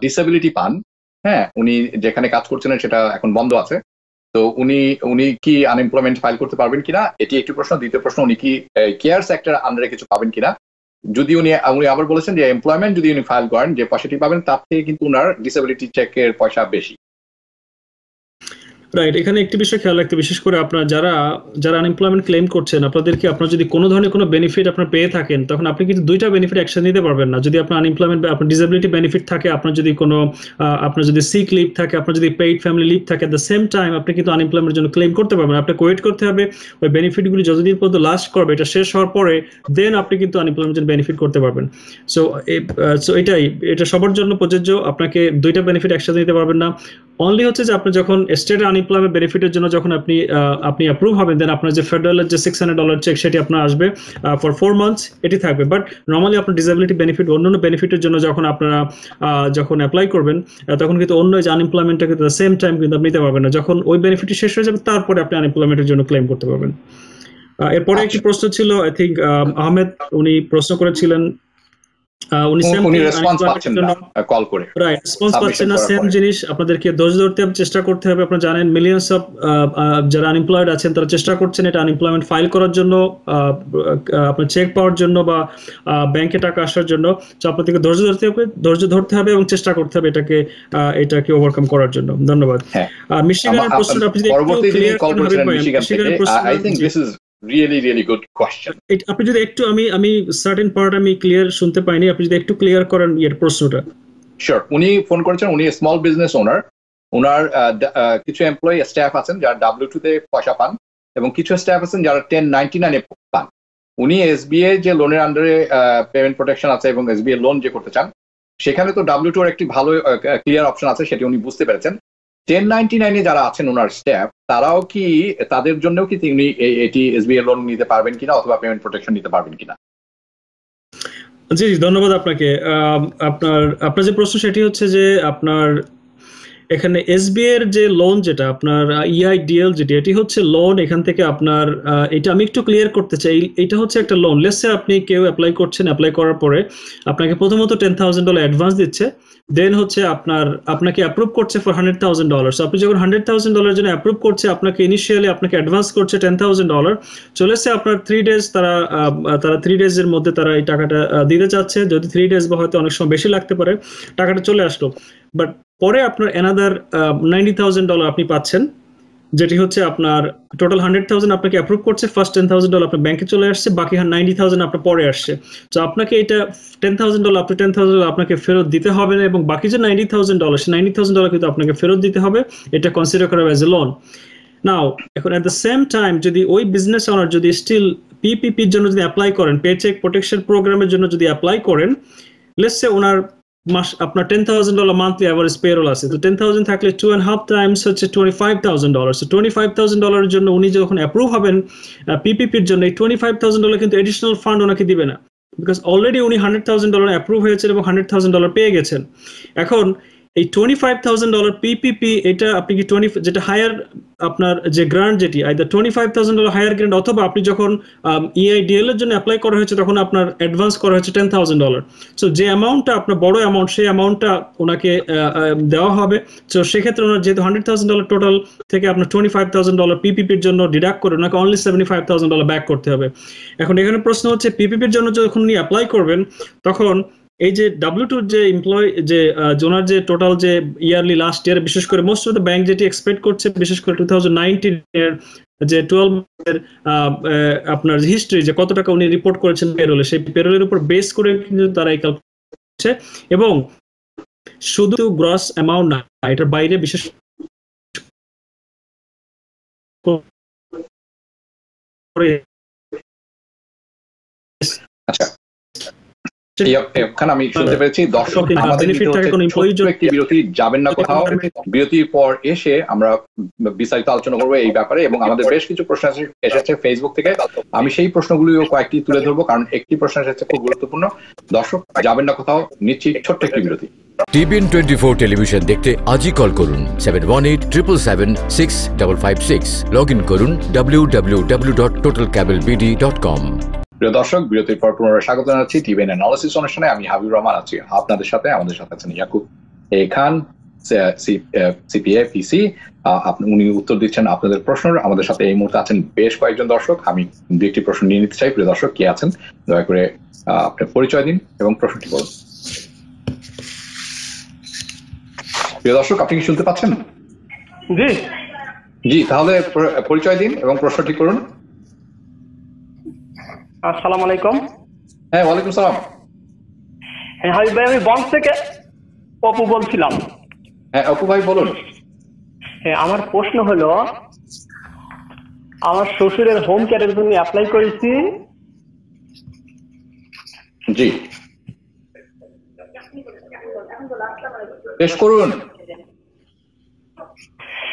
ডিসেবিলিটি পান হ্যাঁ উনি যেখানে কাজ করছেন সেটা এখন বন্ধ আছে তো উনি উনি কি আনএমপ্লয়মেন্ট ফাইল করতে পারবেন কিনা এটি একটি প্রশ্ন দ্বিতীয় প্রশ্ন উনি কি কেয়ার সেক্টর আন্ডারে কিছু পাবেন কিনা যদি উনি উনি আবার বলেছেন যে এমপ্লয়মেন্ট যদি উনি ফাইল করেন যে পয়সাটি পাবেন তার থেকে কিন্তু উনার ডিসেবিলিটি চেকের পয়সা বেশি রাইট এখানে একটি বিষয় খেয়াল রাখতে বিশেষ করে আপনার যারা যারা আনএমপ্লয়মেন্ট ক্লেম করছেন আপনাদেরকে আপনার যদি কোনো ধরনের কোনো বেনিফিট আপনার পেয়ে থাকেন তখন আপনি কিন্তু দুইটা বেনিফিট একসাথে নিতে পারবেন না যদি আপনার আনএমপ্লয়মেন্ট আপনার ডিসেবিলিটি বেনিফিট থাকে আপনার যদি কোনো আপনার যদি সিক লিভ থাকে আপনার যদি পেইড ফ্যামিলি লিভ থাকে দ্য সেম টাইম আপনি কিন্তু আনএমপ্লয়মেন্টের জন্য ক্লেম করতে পারবেন আপনাকে ওয়েট করতে হবে ওই বেনিফিটগুলি যতদিন পর্যন্ত লাস্ট করবে এটা শেষ হওয়ার পরে দেন আপনি কিন্তু আনএমপ্লয়মেন্টের বেনিফিট করতে পারবেন সো সো এটাই এটা সবার জন্য প্রযোজ্য আপনাকে দুইটা বেনিফিট একসাথে নিতে পারবেন না অনলি হচ্ছে যে আপনি যখন স্টেট আনএমপ্লয়মেন্ট বেনিফিটের জন্য যখন আপনি আপনি অ্যাপ্রুভ হবেন দেন আপনার যে ফেডারেলের যে সিক্স হান্ড্রেড ডলার চেক সেটি আপনার আসবে ফর ফোর মান্থস এটি থাকবে বাট নর্মালি আপনার ডিসেবিলিটি বেনিফিট অন্য অন্য বেনিফিটের জন্য যখন আপনারা যখন অ্যাপ্লাই করবেন তখন কিন্তু অন্য যে আনএমপ্লয়মেন্টটা কিন্তু সেম টাইম কিন্তু আপনি নিতে পারবেন না যখন ওই বেনিফিট শেষ হয়ে যাবে তারপরে আপনি আনএমপ্লয়মেন্টের জন্য ক্লেম করতে পারবেন এরপরে আচ্ছা। একটি প্রশ্ন ছিল আই থিঙ্ক আহমেদ উনি প্রশ্ন করেছিলেন উনি সেম জিনিস আপনাদেরকে ধরতে চেষ্টা করতে হবে আপনারা জানেন মিলিয়নস যারা আছেন তারা চেষ্টা করছেন এটা ফাইল করার জন্য আপনার চেক পাওয়ার জন্য বা ব্যাংকে টাকা আসার জন্য তো আপনাদেরকে ধরতে ধরতে হবে এবং চেষ্টা করতে হবে এটাকে এটাকে ওভারকাম করার জন্য ধন্যবাদ হ্যাঁ। রিয়েলি রিয়েলি গুড কোয়েশ্চেন আপনি যদি একটু আমি আমি সার্টেন পার্ট আমি ক্লিয়ার শুনতে পাইনি আপনি যদি একটু ক্লিয়ার করেন এর প্রশ্নটা শিওর উনি ফোন করেছেন উনি স্মল বিজনেস ওনার ওনার কিছু এমপ্লয়ি স্টাফ আছেন যারা ডাব্লিউ তে পয়সা পান এবং কিছু স্টাফ আছেন যারা টেন নাইনটি নাইনে পান উনি এসবিআই যে লোনের আন্ডারে পেমেন্ট প্রোটেকশন আছে এবং এসবিআই লোন যে করতে চান সেখানে তো ডাব্লিউ টুর একটি ভালো ক্লিয়ার অপশন আছে সেটি উনি বুঝতে পেরেছেন টেন নাইনটি নাইনে যারা আছেন ওনার স্টাফ তারাও কি তাদের জন্যও কি তিনি এটি এসবিআই লোন নিতে পারবেন কিনা অথবা পেমেন্ট প্রোটেকশন নিতে পারবেন কিনা জি ধন্যবাদ আপনাকে আপনার আপনার যে প্রশ্ন সেটি হচ্ছে যে আপনার এখানে এসবিআই এর যে লোন যেটা আপনার ডিএল e যেটি এটি হচ্ছে লোন এখান থেকে আপনার এটা আমি একটু ক্লিয়ার করতে চাই এটা হচ্ছে একটা লোন লেসে আপনি কেউ অ্যাপ্লাই করছেন অ্যাপ্লাই করার পরে আপনাকে প্রথমত টেন থাউজেন্ড ডলার অ্যাডভান্স দিচ্ছে দেন হচ্ছে আপনার আপনাকে অ্যাপ্রুভ করছে ফর হান্ড্রেড থাউজেন্ড ডলার আপনি যখন হান্ড্রেড থাউজেন্ড ডলার জন্য অ্যাপ্রুভ করছে আপনাকে ইনিশিয়ালি আপনাকে অ্যাডভান্স করছে টেন থাউজেন্ড ডলার চলেছে আপনার থ্রি ডেজ তারা তারা থ্রি ডেজের মধ্যে তারা এই টাকাটা দিতে চাচ্ছে যদি থ্রি ডেজ বা হয়তো অনেক সময় বেশি লাগতে পারে টাকাটা চলে আসলো বাট পরে আপনার অ্যানাদার নাইনটি থাউজেন্ড ডলার আপনি পাচ্ছেন যেটি হচ্ছে আপনার টোটাল হান্ড্রেড থাউজেন্ড আপনাকে অ্যাপ্রুভ করছে ফার্স্ট টেন থাউজেন্ড ডলার আপনার ব্যাংকে চলে আসছে বাকি নাইনটি থাউজেন্ড আপনার পরে আসছে তো আপনাকে এটা টেন থাউজেন্ড ডলার আপনি টেন থাউজেন্ড ডলার আপনাকে ফেরত দিতে হবে না এবং বাকি যে নাইনটি থাউজেন্ড ডলার সে নাইনটি থাউজেন্ড ডলার কিন্তু আপনাকে ফেরত দিতে হবে এটা কনসিডার করা হবে অ্যাজ এ লোন নাও এখন অ্যাট দ্য সেম টাইম যদি ওই বিজনেস ওনার যদি স্টিল পিপিপির জন্য যদি অ্যাপ্লাই করেন পে চেক প্রোটেকশন প্রোগ্রামের জন্য যদি অ্যাপ্লাই করেন লেটসে ওনার মাস আপনার ten thousand dollar monthly average payroll আছে তো টেন থাউজেন্ড থাকলে টু অ্যান্ড হাফ টাইমস হচ্ছে twenty five thousand dollar twenty five thousand ডলারের জন্য উনি যখন অ্যাপ্রুভ হবেন পিপিপির জন্য এই টোয়েন্টি ফাইভ থাউজেন্ড ডলার কিন্তু এডিশনাল ফান্ড ওনাকে দিবে না বিকজ অলরেডি উনি হান্ড্রেড থাউজেন্ড ডলার অ্যাপ্রুভ হয়েছেন এবং হান্ড্রেড থাউজেন্ড ডলার পেয়ে গেছেন এখন এই twenty five thousand dollar PPP এটা আপনি কি টোয়েন্টি যেটা হায়ার আপনার যে গ্রান্ট যেটি either twenty five thousand dollar higher grant অথবা আপনি যখন ইআইডিএল e এর জন্য অ্যাপ্লাই করা হয়েছে তখন আপনার অ্যাডভান্স করা হয়েছে টেন থাউজেন্ড ডলার সো যে অ্যামাউন্টটা আপনার বড় অ্যামাউন্ট সেই অ্যামাউন্টটা ওনাকে দেওয়া হবে সো সেক্ষেত্রে ওনার যেহেতু হান্ড্রেড থাউজেন্ড ডলার টোটাল থেকে আপনার টোয়েন্টি ফাইভ থাউজেন্ড ডলার পিপিপির জন্য ডিডাক্ট করে ওনাকে only seventy five thousand dollar back করতে হবে এখন এখানে প্রশ্ন হচ্ছে পিপিপির জন্য যখন উনি অ্যাপ্লাই করবেন তখন এই যে ডাব্লিউ টুর যে এমপ্লয় যে জোনার যে টোটাল যে ইয়ারলি লাস্ট ইয়ার বিশেষ করে মোস্ট অফ দ্য ব্যাংক যেটি এক্সপেক্ট করছে বিশেষ করে টু থাউজেন্ড এর যে টুয়েলভ এর আপনার হিস্ট্রি যে কত টাকা উনি রিপোর্ট করেছেন পেরোলে সেই পেরোলের উপর বেস করে কিন্তু তারা এই করছে এবং শুধু গ্রস অ্যামাউন্ট না এটার বাইরে বিশেষ আচ্ছা আমি শুনতে পেরেছি দর্শক বিরতি যাবেন না কোথাও বিরতির পর এসে আমরা বিস্তারিত আলোচনা করবো এই ব্যাপারে এবং আমাদের বেশ কিছু প্রশ্ন ফেসবুক থেকে আমি সেই প্রশ্নগুলিও কয়েকটি তুলে ধরবো কারণ একটি প্রশ্ন এসেছে খুব গুরুত্বপূর্ণ দর্শক যাবেন না কোথাও নিচ্ছি ছোট্ট একটি বিরতি টিভিএন টোয়েন্টি ফোর টেলিভিশন দেখতে আজই কল করুন seven one eight triple seven six double five six log in করুন W W W dot total cable BD dot com প্রিয় দর্শক বিরতির পর পুনরায় স্বাগত জানাচ্ছি টিভি অ্যানালিসিস অনুষ্ঠানে আমি হাবিব রহমান আছি আপনাদের সাথে আমাদের সাথে আছেন ইয়াকুব এ খান সিপিএ পিসি উনি উত্তর দিচ্ছেন আপনাদের প্রশ্ন আমাদের সাথে এই মুহূর্তে আছেন বেশ কয়েকজন দর্শক আমি দুই একটি প্রশ্ন নিয়ে নিতে চাই প্রিয় দর্শক কে আছেন দয়া করে আপনার পরিচয় দিন এবং প্রশ্নটি বলুন প্রিয় দর্শক আপনি কি শুনতে পাচ্ছেন জি জি তাহলে পরিচয় দিন এবং প্রশ্নটি করুন আসসালামু আলাইকুম হ্যাঁ ওয়ালাইকুম সালাম হ্যাঁ হাবিব ভাই আমি বংশ থেকে অপু বলছিলাম হ্যাঁ অপু ভাই বলুন হ্যাঁ আমার প্রশ্ন হলো আমার শ্বশুরের হোম কেয়ারের জন্য অ্যাপ্লাই করেছি জি পেশ করুন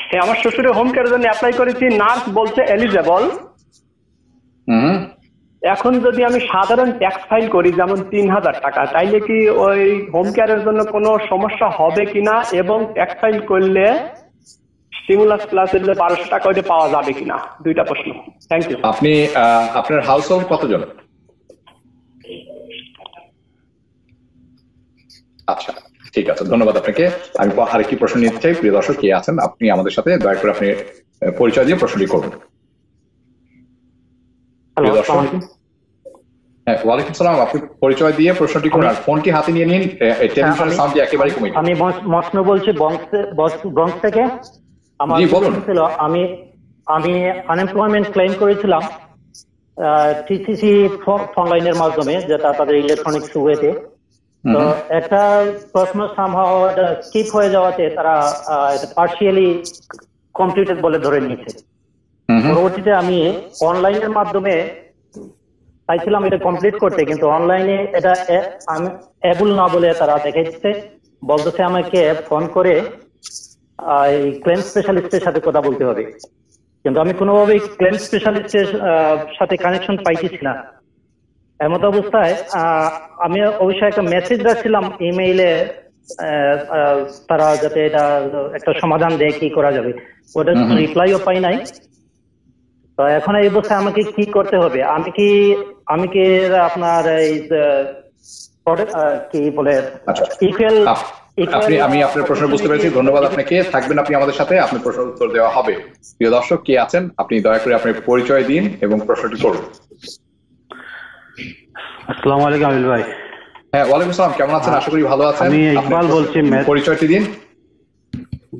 হ্যাঁ আমার শ্বশুরের হোম কেয়ারের জন্য অ্যাপ্লাই করেছি নার্স বলছে এলিজেবল হুম এখন যদি আমি সাধারণ ট্যাক্স ফাইল করি যেমন তিন হাজার টাকা তাইলে কি ওই হোম কেয়ারের জন্য কোনো সমস্যা হবে কিনা এবং ট্যাক্স ফাইল করলে স্টিমুলাস প্লাস এর বারোশো টাকা ওইটা পাওয়া যাবে কিনা দুইটা প্রশ্ন থ্যাংক ইউ আপনি আপনার হাউস হোল্ড কতজন আচ্ছা ঠিক আছে ধন্যবাদ আপনাকে আমি আরেকটি প্রশ্ন নিতে চাই প্রিয় দর্শক কে আছেন আপনি আমাদের সাথে দয়া করে আপনি পরিচয় দিয়ে প্রশ্নটি করুন হ্যালো সালাম আপনি পরিচয় দিয়ে হাতে নিয়ে হ্যাঁ, আমি থেকে আমি আনএমপ্লয়মেন্ট করেছিলাম টিসিসি অনলাইনের মাধ্যমে যেটা তাদের ইলেকট্রনিক্স ওয়েতে তো একটা প্রশ্ন হয়ে যাওয়াতে তারা পার্সিয়ালি কমপ্লিটেড বলে ধরে নিয়েছে পরবর্তীতে আমি অনলাইনের মাধ্যমে চাইছিলাম এটা কমপ্লিট করতে কিন্তু অনলাইনে এটা অ্যাবল না বলে তারা দেখাচ্ছে বলতেছে আমাকে ফোন করে এই ক্লেম স্পেশালিস্টের সাথে কথা বলতে হবে কিন্তু আমি কোনোভাবেই ক্লেম স্পেশালিস্টের সাথে কানেকশন পাইতেছি না এমত অবস্থায় আমি অবশ্যই একটা মেসেজ রাখছিলাম ইমেইলে তারা যাতে এটা একটা সমাধান দেয় কি করা যাবে ওটা রিপ্লাইও পাই নাই তো এখন এই অবস্থায় আমাকে কি করতে হবে আমি কি আমি কি আপনার এই কি বলে ইকুয়াল আচ্ছা, আচ্ছা। আপনি আমি আপনার প্রশ্ন বুঝতে পেরেছি ধন্যবাদ আপনাকে থাকবেন আপনি আমাদের সাথে আপনার প্রশ্ন উত্তর দেওয়া হবে প্রিয় দর্শক কে আছেন আপনি দয়া করে আপনার পরিচয় দিন এবং প্রশ্নটি করুন আসসালামু আলাইকুম আমিল ভাই হ্যাঁ ওয়ালাইকুম আসসালাম কেমন আছেন আশা করি ভালো আছেন আমি ইকবাল বলছি পরিচয়টি দিন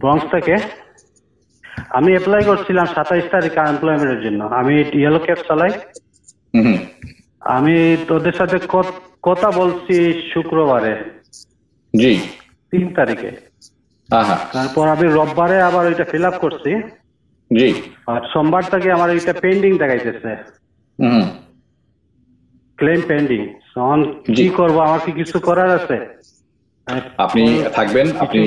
ব্রংস থেকে আমি অ্যাপ্লাই করছিলাম সাতাইশ তারিখ আনএমপ্লয়মেন্টের জন্য আমি ইয়েলো ক্যাব চালাই আমি তোদের সাথে কথা বলছি শুক্রবারে জি তিন তারিখে তারপর আমি রোববারে আবার ওইটা ফিল আপ করছি জি আর সোমবার থেকে আমার ওইটা পেন্ডিং দেখাইতেছে ক্লেম পেন্ডিং সন কি করব আমার কি কিছু করার আছে আপনি থাকবেন আপনি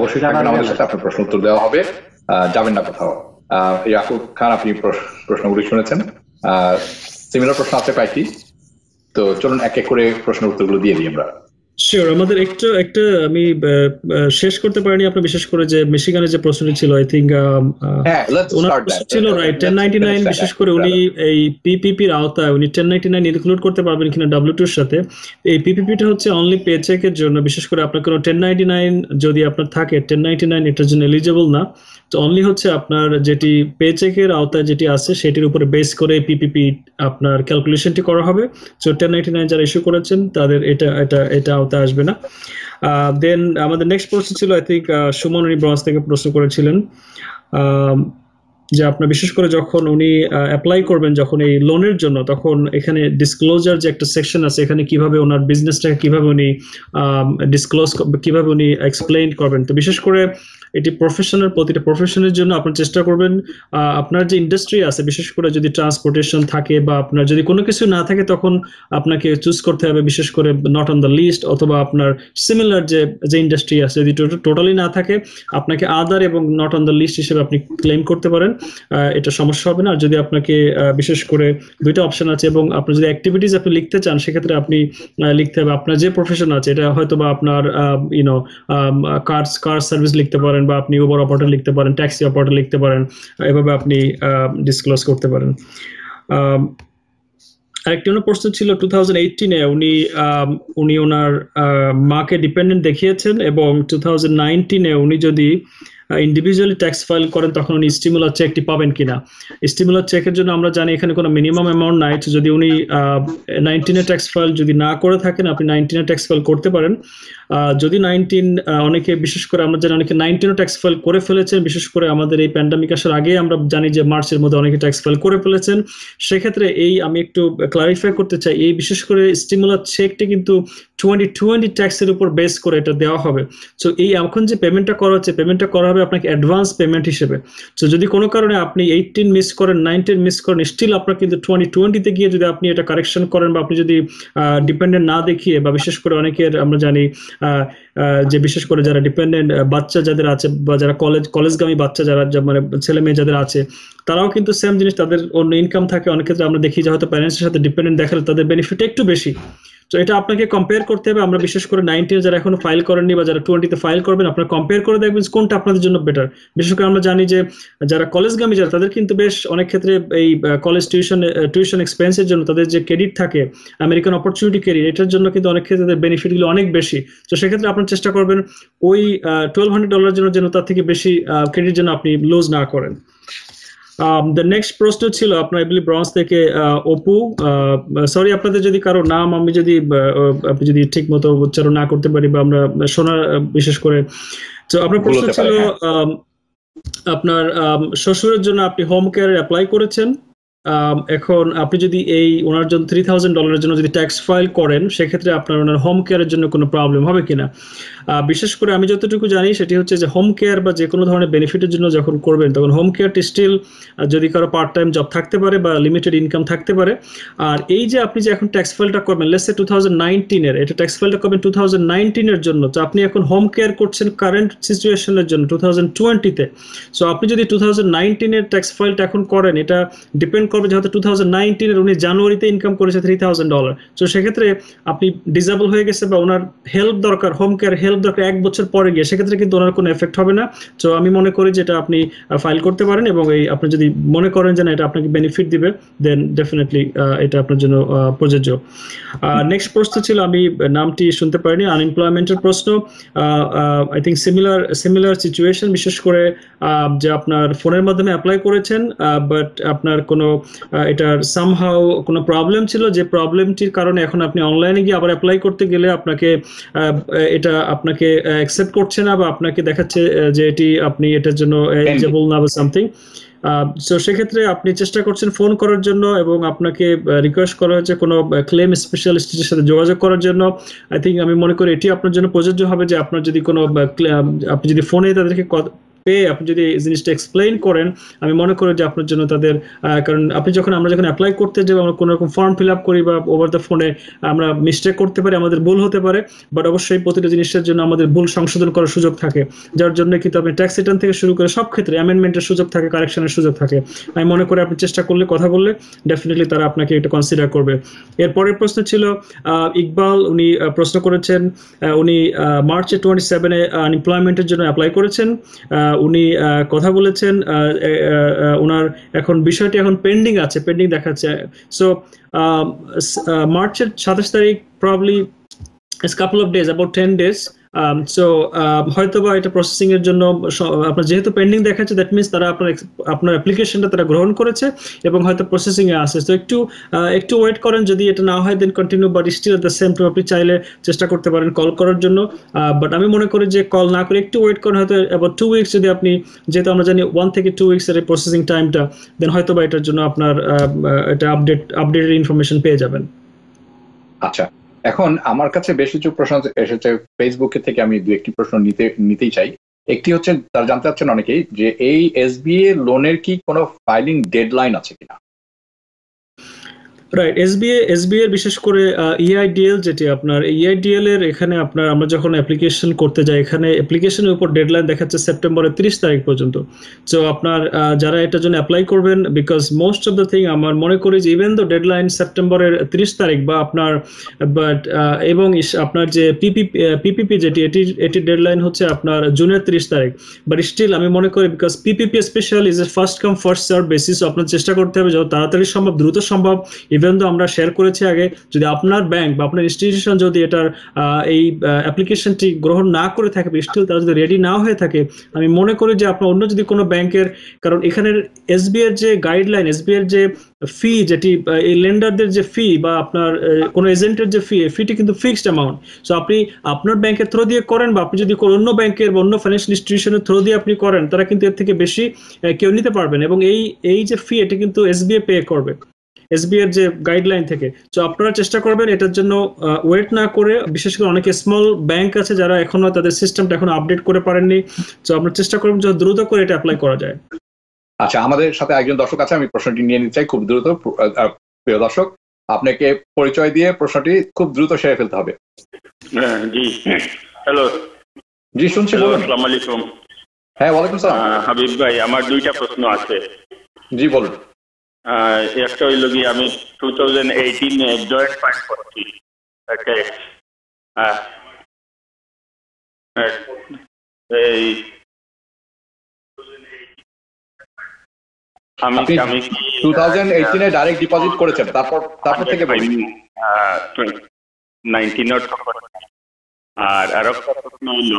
অবশ্যই থাকবেন আমাদের সাথে আপনার প্রশ্ন উত্তর দেওয়া হবে যাবেন না কোথাও ইয়াকুব খান আপনি প্রশ্নগুলি শুনেছেন সিমিলার প্রশ্ন আছে কয়েকটি তো চলুন এক এক করে প্রশ্ন উত্তরগুলো দিয়ে দিই আমরা শিওর আমাদের একটু একটা আমি শেষ করতে পারিনি আপনি বিশেষ করে যে মিশিগানের যে প্রশ্নটি ছিল um, আই থিঙ্ক হ্যাঁ, ছিল রাইট টেন নাইনটি নাইন বিশেষ করে উনি এই পিপিপির আওতায় উনি টেন নাইনটি নাইন ইনক্লুড করতে পারবেন কিনা ডাব্লিউ টুর সাথে এই পিপিপিটা হচ্ছে অনলি জন্য বিশেষ করে আপনার কোনো টেন নাইনটি নাইন যদি আপনার থাকে টেন নাইনটি নাইন এটার জন্য এলিজেবল না তো অনলি হচ্ছে আপনার যেটি পে এর আওতায় যেটি আছে সেটির উপরে বেস করে পিপিপি আপনার ক্যালকুলেশনটি করা হবে তো টেন নাইনটি নাইন যারা ইস্যু করেছেন তাদের এটা এটা এটা আওতা আসবে না দেন আমাদের নেক্সট প্রশ্ন ছিল আই থিঙ্ক সুমন উনি ব্রঞ্জ থেকে প্রশ্ন করেছিলেন যে আপনার বিশেষ করে যখন উনি অ্যাপ্লাই করবেন যখন এই লোনের জন্য তখন এখানে ডিসক্লোজার যে একটা সেকশন আছে এখানে কিভাবে ওনার বিজনেসটাকে কিভাবে উনি ডিসক্লোজ কিভাবে উনি এক্সপ্লেইন করবেন তো বিশেষ করে এটি প্রফেশনাল প্রতিটা প্রফেশনের জন্য আপনার চেষ্টা করবেন আপনার যে ইন্ডাস্ট্রি আছে বিশেষ করে যদি ট্রান্সপোর্টেশন থাকে বা আপনার যদি কোনো কিছু না থাকে তখন আপনাকে চুজ করতে হবে বিশেষ করে নট অন দ্য লিস্ট অথবা আপনার সিমিলার যে যে ইন্ডাস্ট্রি আছে যদি টোটালি না থাকে আপনাকে আদার এবং নট অন দ্য লিস্ট হিসেবে আপনি ক্লেম করতে পারেন এটা সমস্যা হবে না আর যদি আপনাকে বিশেষ করে দুইটা অপশন আছে এবং আপনার যদি অ্যাক্টিভিটিস আপনি লিখতে চান সেক্ষেত্রে আপনি লিখতে হবে আপনার যে প্রফেশন আছে এটা হয়তো বা আপনার ইউনো কার কার সার্ভিস লিখতে পারেন বা আপনি উবার অপারেটর লিখতে পারেন ট্যাক্সি অপারেটর লিখতে পারেন এভাবে আপনি ডিসক্লোজ করতে পারেন আরেকটি অন্য প্রশ্ন ছিল টু থাউজেন্ড এইটিনে উনি উনি ওনার মাকে ডিপেন্ডেন্ট দেখিয়েছেন এবং টু থাউজেন্ড নাইনটিনে উনি যদি ইন্ডিভিজুয়ালি ট্যাক্স ফাইল করেন তখন উনি স্টিমুলার চেকটি পাবেন কিনা স্টিমুলার চেকের জন্য আমরা জানি এখানে কোনো মিনিমাম অ্যামাউন্ট নাই যদি উনি নাইনটিনের ট্যাক্স ফাইল যদি না করে থাকেন আপনি নাইনটিনের ট্যাক্স ফাইল করতে পারেন যদি নাইনটিন অনেকে বিশেষ করে আমরা জানি অনেকে নাইনটিনও ট্যাক্স ফাইল করে ফেলেছেন বিশেষ করে আমাদের এই প্যান্ডামিক আসার আগে আমরা জানি যে মার্চের মধ্যে অনেকে ট্যাক্স ফাইল করে ফেলেছেন সেক্ষেত্রে এই আমি একটু ক্লারিফাই করতে চাই এই বিশেষ করে স্টিমুলার চেকটি কিন্তু টোয়েন্টি টোয়েন্টি ট্যাক্সের উপর বেস করে এটা দেওয়া হবে সো এই এখন যে পেমেন্টটা করা হচ্ছে পেমেন্টটা করা হবে আপনাকে অ্যাডভান্স পেমেন্ট হিসেবে তো যদি কোনো কারণে আপনি এইটিন মিস করেন নাইনটিন মিস করেন স্টিল আপনার কিন্তু টোয়েন্টি টোয়েন্টিতে গিয়ে যদি আপনি এটা কারেকশন করেন বা আপনি যদি ডিপেন্ডেন্ট না দেখিয়ে বা বিশেষ করে অনেকের আমরা জানি যে বিশেষ করে যারা ডিপেন্ডেন্ট বাচ্চা যাদের আছে বা যারা কলেজ কলেজগামী বাচ্চা যারা মানে ছেলে মেয়ে যাদের আছে তারাও কিন্তু সেম জিনিস তাদের অন্য ইনকাম থাকে অনেক ক্ষেত্রে আমরা দেখি যে হয়তো প্যারেন্টসের সাথে ডিপেন্ডেন্ট দেখালে তাদের বেনিফিট একটু বেশি তো এটা আপনাকে কম্পেয়ার করতে হবে আমরা বিশেষ করে নাইনটিনে যারা এখনো ফাইল করেননি বা যারা টোয়েন্টিতে ফাইল করবেন আপনারা কম্পেয়ার করে দেখবেন কোনটা আপনাদের জন্য বেটার বিশেষ করে আমরা জানি যে যারা কলেজগামী যারা তাদের কিন্তু বেশ অনেক ক্ষেত্রে এই কলেজ টিউশন টিউশন এক্সপেন্সের জন্য তাদের যে ক্রেডিট থাকে আমেরিকান অপরচুনিটি ক্রেডিট এটার জন্য কিন্তু অনেক ক্ষেত্রে তাদের বেনিফিটগুলো অনেক বেশি তো সেক্ষেত্রে আপনার করার চেষ্টা করবেন ওই টুয়েলভ হান্ড্রেড ডলার জন্য যেন তার থেকে বেশি ক্রেডিট যেন আপনি লুজ না করেন দ্য um, নেক্সট প্রশ্ন ছিল আপনার এগুলি ব্রঞ্জ থেকে অপু সরি আপনাদের যদি কারো নাম আমি যদি আপনি যদি ঠিক মতো উচ্চারণ না করতে পারি বা আমরা শোনা বিশেষ করে তো আপনার প্রশ্ন ছিল হ্যাঁ। আপনার শ্বশুরের জন্য আপনি হোম কেয়ার অ্যাপ্লাই করেছেন এখন আপনি যদি এই ওনার জন্য থ্রি থাউজেন্ড ডলারের জন্য যদি ট্যাক্স ফাইল করেন সেক্ষেত্রে আপনার ওনার হোম কেয়ারের জন্য কোনো প্রবলেম হবে কিনা বিশেষ করে আমি যতটুকু জানি সেটি হচ্ছে যে হোম কেয়ার বা যে কোনো ধরনের বেনিফিটের জন্য যখন করবেন তখন হোম কেয়ারটি স্টিল যদি কারো পার্ট টাইম জব থাকতে পারে বা লিমিটেড ইনকাম থাকতে পারে আর এই যে আপনি যে এখন ট্যাক্স ফাইলটা করবেন লেসে টু থাউজেন্ড নাইনটিনের এটা ট্যাক্স ফাইলটা করবেন টু থাউজেন্ড নাইনটিনের জন্য তো আপনি এখন হোম কেয়ার করছেন কারেন্ট সিচুয়েশনের জন্য টু থাউজেন্ড টোয়েন্টিতে সো আপনি যদি টু থাউজেন্ড নাইনটিনের ট্যাক্স ফাইলটা এখন করেন এটা ডিপেন্ড করবেন যেহেতু টু থাউজেন্ড উনি জানুয়ারিতে ইনকাম করেছে থ্রি থাউজেন্ড ডলার তো সেক্ষেত্রে আপনি ডিজেবল হয়ে গেছে বা ওনার হেল্প দরকার হোম কেয়ার হেল্প দরকার এক বছর পরে গিয়ে সেক্ষেত্রে কিন্তু ওনার কোনো এফেক্ট হবে না তো আমি মনে করি যে এটা আপনি ফাইল করতে পারেন এবং এই আপনি যদি মনে করেন যে না এটা আপনাকে বেনিফিট দিবে দেন ডেফিনেটলি এটা আপনার জন্য প্রযোজ্য নেক্সট প্রশ্ন ছিল আমি নামটি শুনতে পারিনি আনএমপ্লয়মেন্টের প্রশ্ন I think similar similar situation বিশেষ করে যে আপনার ফোনের মাধ্যমে অ্যাপ্লাই করেছেন বাট আপনার কোনো এটার সামহাও কোনো প্রবলেম ছিল যে প্রবলেমটির কারণে এখন আপনি অনলাইনে গিয়ে আবার অ্যাপ্লাই করতে গেলে আপনাকে এটা আপনাকে অ্যাকসেপ্ট করছে না বা আপনাকে দেখাচ্ছে যে এটি আপনি এটার জন্য এলিজেবল না বা সামথিং সো সেক্ষেত্রে আপনি চেষ্টা করছেন ফোন করার জন্য এবং আপনাকে রিকোয়েস্ট করা হয়েছে কোনো ক্লেম স্পেশালিস্টের সাথে যোগাযোগ করার জন্য আই থিঙ্ক আমি মনে করি এটি আপনার জন্য প্রযোজ্য হবে যে আপনার যদি কোনো আপনি যদি ফোনে তাদেরকে পেয়ে আপনি যদি এই জিনিসটা এক্সপ্লেন করেন আমি মনে করি যে আপনার জন্য তাদের কারণ আপনি যখন আমরা যখন অ্যাপ্লাই করতে যাই আমরা কোনো রকম ফর্ম ফিল আপ করি বা ওভার দ্য ফোনে আমরা মিস্টেক করতে পারি আমাদের ভুল হতে পারে বাট অবশ্যই প্রতিটা জিনিসের জন্য আমাদের ভুল সংশোধন করার সুযোগ থাকে যার জন্য কিন্তু আপনি ট্যাক্স রিটার্ন থেকে শুরু করে সব ক্ষেত্রে অ্যামেন্ডমেন্টের সুযোগ থাকে কারেকশনের সুযোগ থাকে আমি মনে করি আপনি চেষ্টা করলে কথা বললে ডেফিনেটলি তারা আপনাকে এটা কনসিডার করবে এরপরের প্রশ্ন ছিল ইকবাল উনি প্রশ্ন করেছেন উনি মার্চে টোয়েন্টি সেভেনে আনএমপ্লয়মেন্টের জন্য অ্যাপ্লাই করেছেন উনি কথা বলেছেন ওনার এখন বিষয়টি এখন পেন্ডিং আছে পেন্ডিং দেখাচ্ছে সো মার্চের সাতাশ তারিখ probably couple of days about ten days so um, um, হয়তো বা এটা প্রসেসিং এর জন্য আপনার যেহেতু পেন্ডিং দেখাচ্ছে দ্যাট মিনস তারা আপনার আপনার অ্যাপ্লিকেশনটা তারা গ্রহণ করেছে এবং হয়তো প্রসেসিং এ আসে তো একটু একটু ওয়েট করেন যদি এটা না হয় then continue but still the same to আপনি চাইলে চেষ্টা করতে পারেন কল করার জন্য বাট আমি মনে করি যে কল না করে একটু ওয়েট করেন হয়তো এবার টু উইকস যদি আপনি যেহেতু আমরা জানি ওয়ান থেকে টু উইকসের প্রসেসিং টাইমটা দেন হয়তো বা এটার জন্য আপনার এটা আপডেট আপডেটেড ইনফরমেশন পেয়ে যাবেন আচ্ছা এখন আমার কাছে বেশ কিছু প্রশ্ন এসেছে ফেসবুকে থেকে আমি দু একটি প্রশ্ন নিতে নিতেই চাই একটি হচ্ছে তারা জানতে চাচ্ছেন অনেকেই যে এই এ লোনের কি কোনো ফাইলিং ডেডলাইন আছে কিনা রাইট এসবিএ এসবিএ বিশেষ করে ইআইডিএল e যেটি আপনার ইআইডিএল e এর এখানে আপনার আমরা যখন অ্যাপ্লিকেশন করতে যাই এখানে অ্যাপ্লিকেশনের উপর ডেডলাইন দেখাচ্ছে সেপ্টেম্বরের তিরিশ তারিখ পর্যন্ত আপনার যারা এটার জন্য অ্যাপ্লাই করবেন because most of the thing আমার মনে করি যে ইভেন দ্য ডেডলাইন সেপ্টেম্বরের তিরিশ তারিখ বা আপনার বাট এবং আপনার যে পিপি পিপিপি যেটি এটি এটির ডেডলাইন হচ্ছে আপনার জুনের তিরিশ তারিখ বাট স্টিল আমি মনে করি because PPP special is a first come first serve basis আপনার চেষ্টা করতে হবে যত তাড়াতাড়ি সম্ভব দ্রুত সম্ভব ইভেন তো আমরা শেয়ার করেছি আগে যদি আপনার ব্যাংক বা আপনার ইনস্টিটিউশন যদি এটার এই অ্যাপ্লিকেশনটি গ্রহণ না করে থাকে স্টিল তারা যদি রেডি না হয়ে থাকে আমি মনে করি যে আপনার অন্য যদি কোনো ব্যাংকের কারণ এখানের এসবিআই যে গাইডলাইন এসবিআই যে ফি যেটি এই লেন্ডারদের যে ফি বা আপনার কোনো এজেন্টের যে ফি ফিটি কিন্তু ফিক্সড অ্যামাউন্ট সো আপনি আপনার ব্যাংকের থ্রো দিয়ে করেন বা আপনি যদি অন্য ব্যাংকের বা অন্য ফাইন্যান্সিয়াল ইনস্টিটিউশনের থ্রো দিয়ে আপনি করেন তারা কিন্তু এর থেকে বেশি কেউ নিতে পারবেন এবং এই এই যে ফি এটা কিন্তু এসবিআই পে করবে এসবিআর যে গাইডলাইন থেকে তো আপনারা চেষ্টা করবেন এটার জন্য ওয়েট না করে বিশেষ করে অনেকে স্মল ব্যাংক আছে যারা এখনো তাদের সিস্টেমটা এখনো আপডেট করে পারেননি তো আমরা চেষ্টা করবেন যে দ্রুত করে এটা অ্যাপ্লাই করা যায় আচ্ছা আমাদের সাথে একজন দর্শক আছে আমি প্রশ্নটি নিয়ে নিতে চাই খুব দ্রুত প্রিয় দর্শক আপনাকে পরিচয় দিয়ে প্রশ্নটি খুব দ্রুত সেরে ফেলতে হবে হ্যাঁ, জি হ্যালো জি শুনছি আসসালামু আলাইকুম হ্যাঁ ওয়ালাইকুম সালাম হাবিব ভাই আমার দুইটা প্রশ্ন আছে জি বলুন একটা হইল কি আমি টু থাউজেন্ড এইটিনে জয়েন্ট ফাইন করছি এই আমি আমি 2018 এ ডাইরেক্ট ডিপোজিট করেছেন তারপর তারপর থেকে ভাই 19 আর আর একটা প্রশ্ন হলো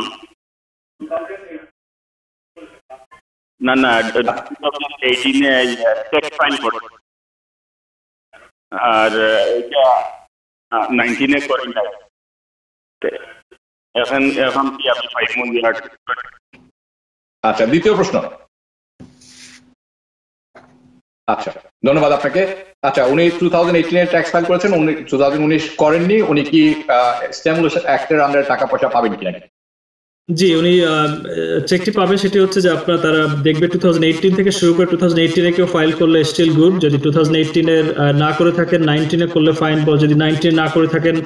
না না টু থাউজেন্ড এইটিনে আর এটা নাইনটিনে করেন এখন এখন কি আপনি ফাইভ মন্দির আচ্ছা দ্বিতীয় প্রশ্ন আচ্ছা ধন্যবাদ আপনাকে আচ্ছা উনি টু থাউজেন্ড এইটিনের ট্যাক্স ফাইল করেছেন উনি টু থাউজেন্ড উনিশ করেননি উনি কি স্ট্যামুলেশন অ্যাক্টের আন্ডারে টাকা পয়সা পাবেন কিনা জি উনি চেকটি পাবে সেটি হচ্ছে যে আপনারা তারা দেখবে টু থেকে শুরু করে টু এ কেউ ফাইল করলে স্টিল গুড যদি টু এর না করে থাকেন নাইনটিনে করলে ফাইন বল যদি নাইনটিনে না করে থাকেন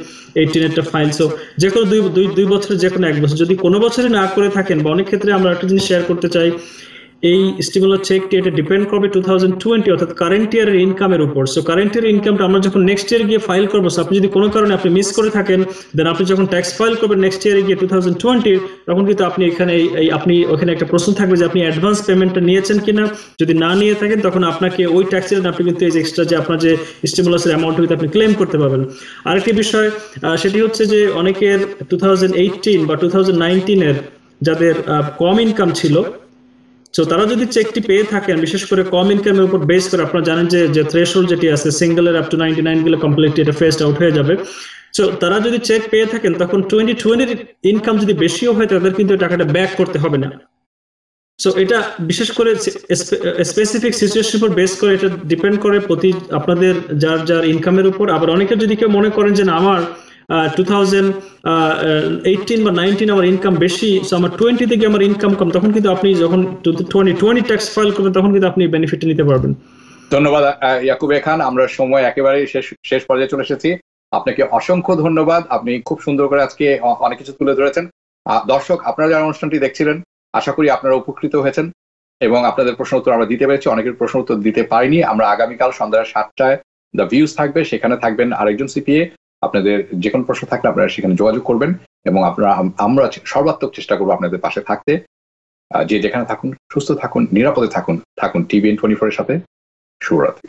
এইটিন একটা ফাইল সো যে কোনো দুই দুই বছরের যে কোনো এক বছর যদি কোনো বছরে না করে থাকেন বা অনেক ক্ষেত্রে আমরা একটা জিনিস শেয়ার করতে চাই এই স্টিমুলার চেকটি এটা ডিপেন্ড করবে টু থাউজেন্ড টোয়েন্টি অর্থাৎ কারেন্ট ইয়ারের ইনকামের উপর সো কারেন্ট ইয়ার ইনকামটা আমরা যখন নেক্সট ইয়ার গিয়ে ফাইল করবো আপনি যদি কোনো কারণে আপনি মিস করে থাকেন দেন আপনি যখন ট্যাক্স ফাইল করবেন নেক্সট ইয়ারে গিয়ে টু থাউজেন্ড টোয়েন্টির তখন কিন্তু আপনি এখানে এই আপনি ওখানে একটা প্রশ্ন থাকবে যে আপনি অ্যাডভান্স পেমেন্টটা নিয়েছেন কিনা যদি না নিয়ে থাকেন তখন আপনাকে ওই ট্যাক্স ইয়ার আপনি কিন্তু এই যে এক্সট্রা যে আপনার যে স্টিমুলাসের অ্যামাউন্ট কিন্তু আপনি ক্লেম করতে পারবেন আরেকটি বিষয় সেটি হচ্ছে যে অনেকের টু থাউজেন্ড এইটিন বা টু থাউজেন্ড নাইনটিনের যাদের কম ইনকাম ছিল তো তারা যদি চেকটি পেয়ে থাকেন বিশেষ করে কম ইনকামের উপর বেস করে আপনারা জানেন যে যে থ্রেশহোল্ড যেটি আছে এর আপ টু 99 গুলো কমপ্লিট এটা ফেস্ট আউট হয়ে যাবে সো তারা যদি চেক পেয়ে থাকেন তখন টোয়েন্টি এর ইনকাম যদি বেশিও হয় তাদের কিন্তু টাকাটা ব্যাক করতে হবে না সো এটা বিশেষ করে স্পেসিফিক সিচুয়েশন উপর বেস করে এটা ডিপেন্ড করে প্রতি আপনাদের যার যার ইনকামের উপর আবার অনেকে যদি কেউ মনে করেন যে না আমার টু বা নাইনটিন আমার ইনকাম বেশি সো আমার টোয়েন্টি থেকে আমার ইনকাম কম তখন কিন্তু আপনি যখন টোয়েন্টি ট্যাক্স ফাইল করবেন তখন কিন্তু আপনি বেনিফিটটা নিতে পারবেন ধন্যবাদ ইয়াকুবে খান আমরা সময় একেবারে শেষ শেষ পর্যায়ে চলে এসেছি আপনাকে অসংখ্য ধন্যবাদ আপনি খুব সুন্দর করে আজকে অনেক কিছু তুলে ধরেছেন দর্শক আপনারা যারা অনুষ্ঠানটি দেখছিলেন আশা করি আপনারা উপকৃত হয়েছেন এবং আপনাদের প্রশ্ন উত্তর আমরা দিতে পেরেছি অনেকের প্রশ্ন উত্তর দিতে পারিনি আমরা আগামীকাল সন্ধ্যা সাতটায় দ্য ভিউজ থাকবে সেখানে থাকবেন আরেকজন সিপিএ আপনাদের যে কোনো প্রশ্ন থাকলে আপনারা সেখানে যোগাযোগ করবেন এবং আপনারা আমরা সর্বাত্মক চেষ্টা করবো আপনাদের পাশে থাকতে যে যেখানে থাকুন সুস্থ থাকুন নিরাপদে থাকুন থাকুন টিভি টোয়েন্টি ফোরের সাথে শুভরাত্রি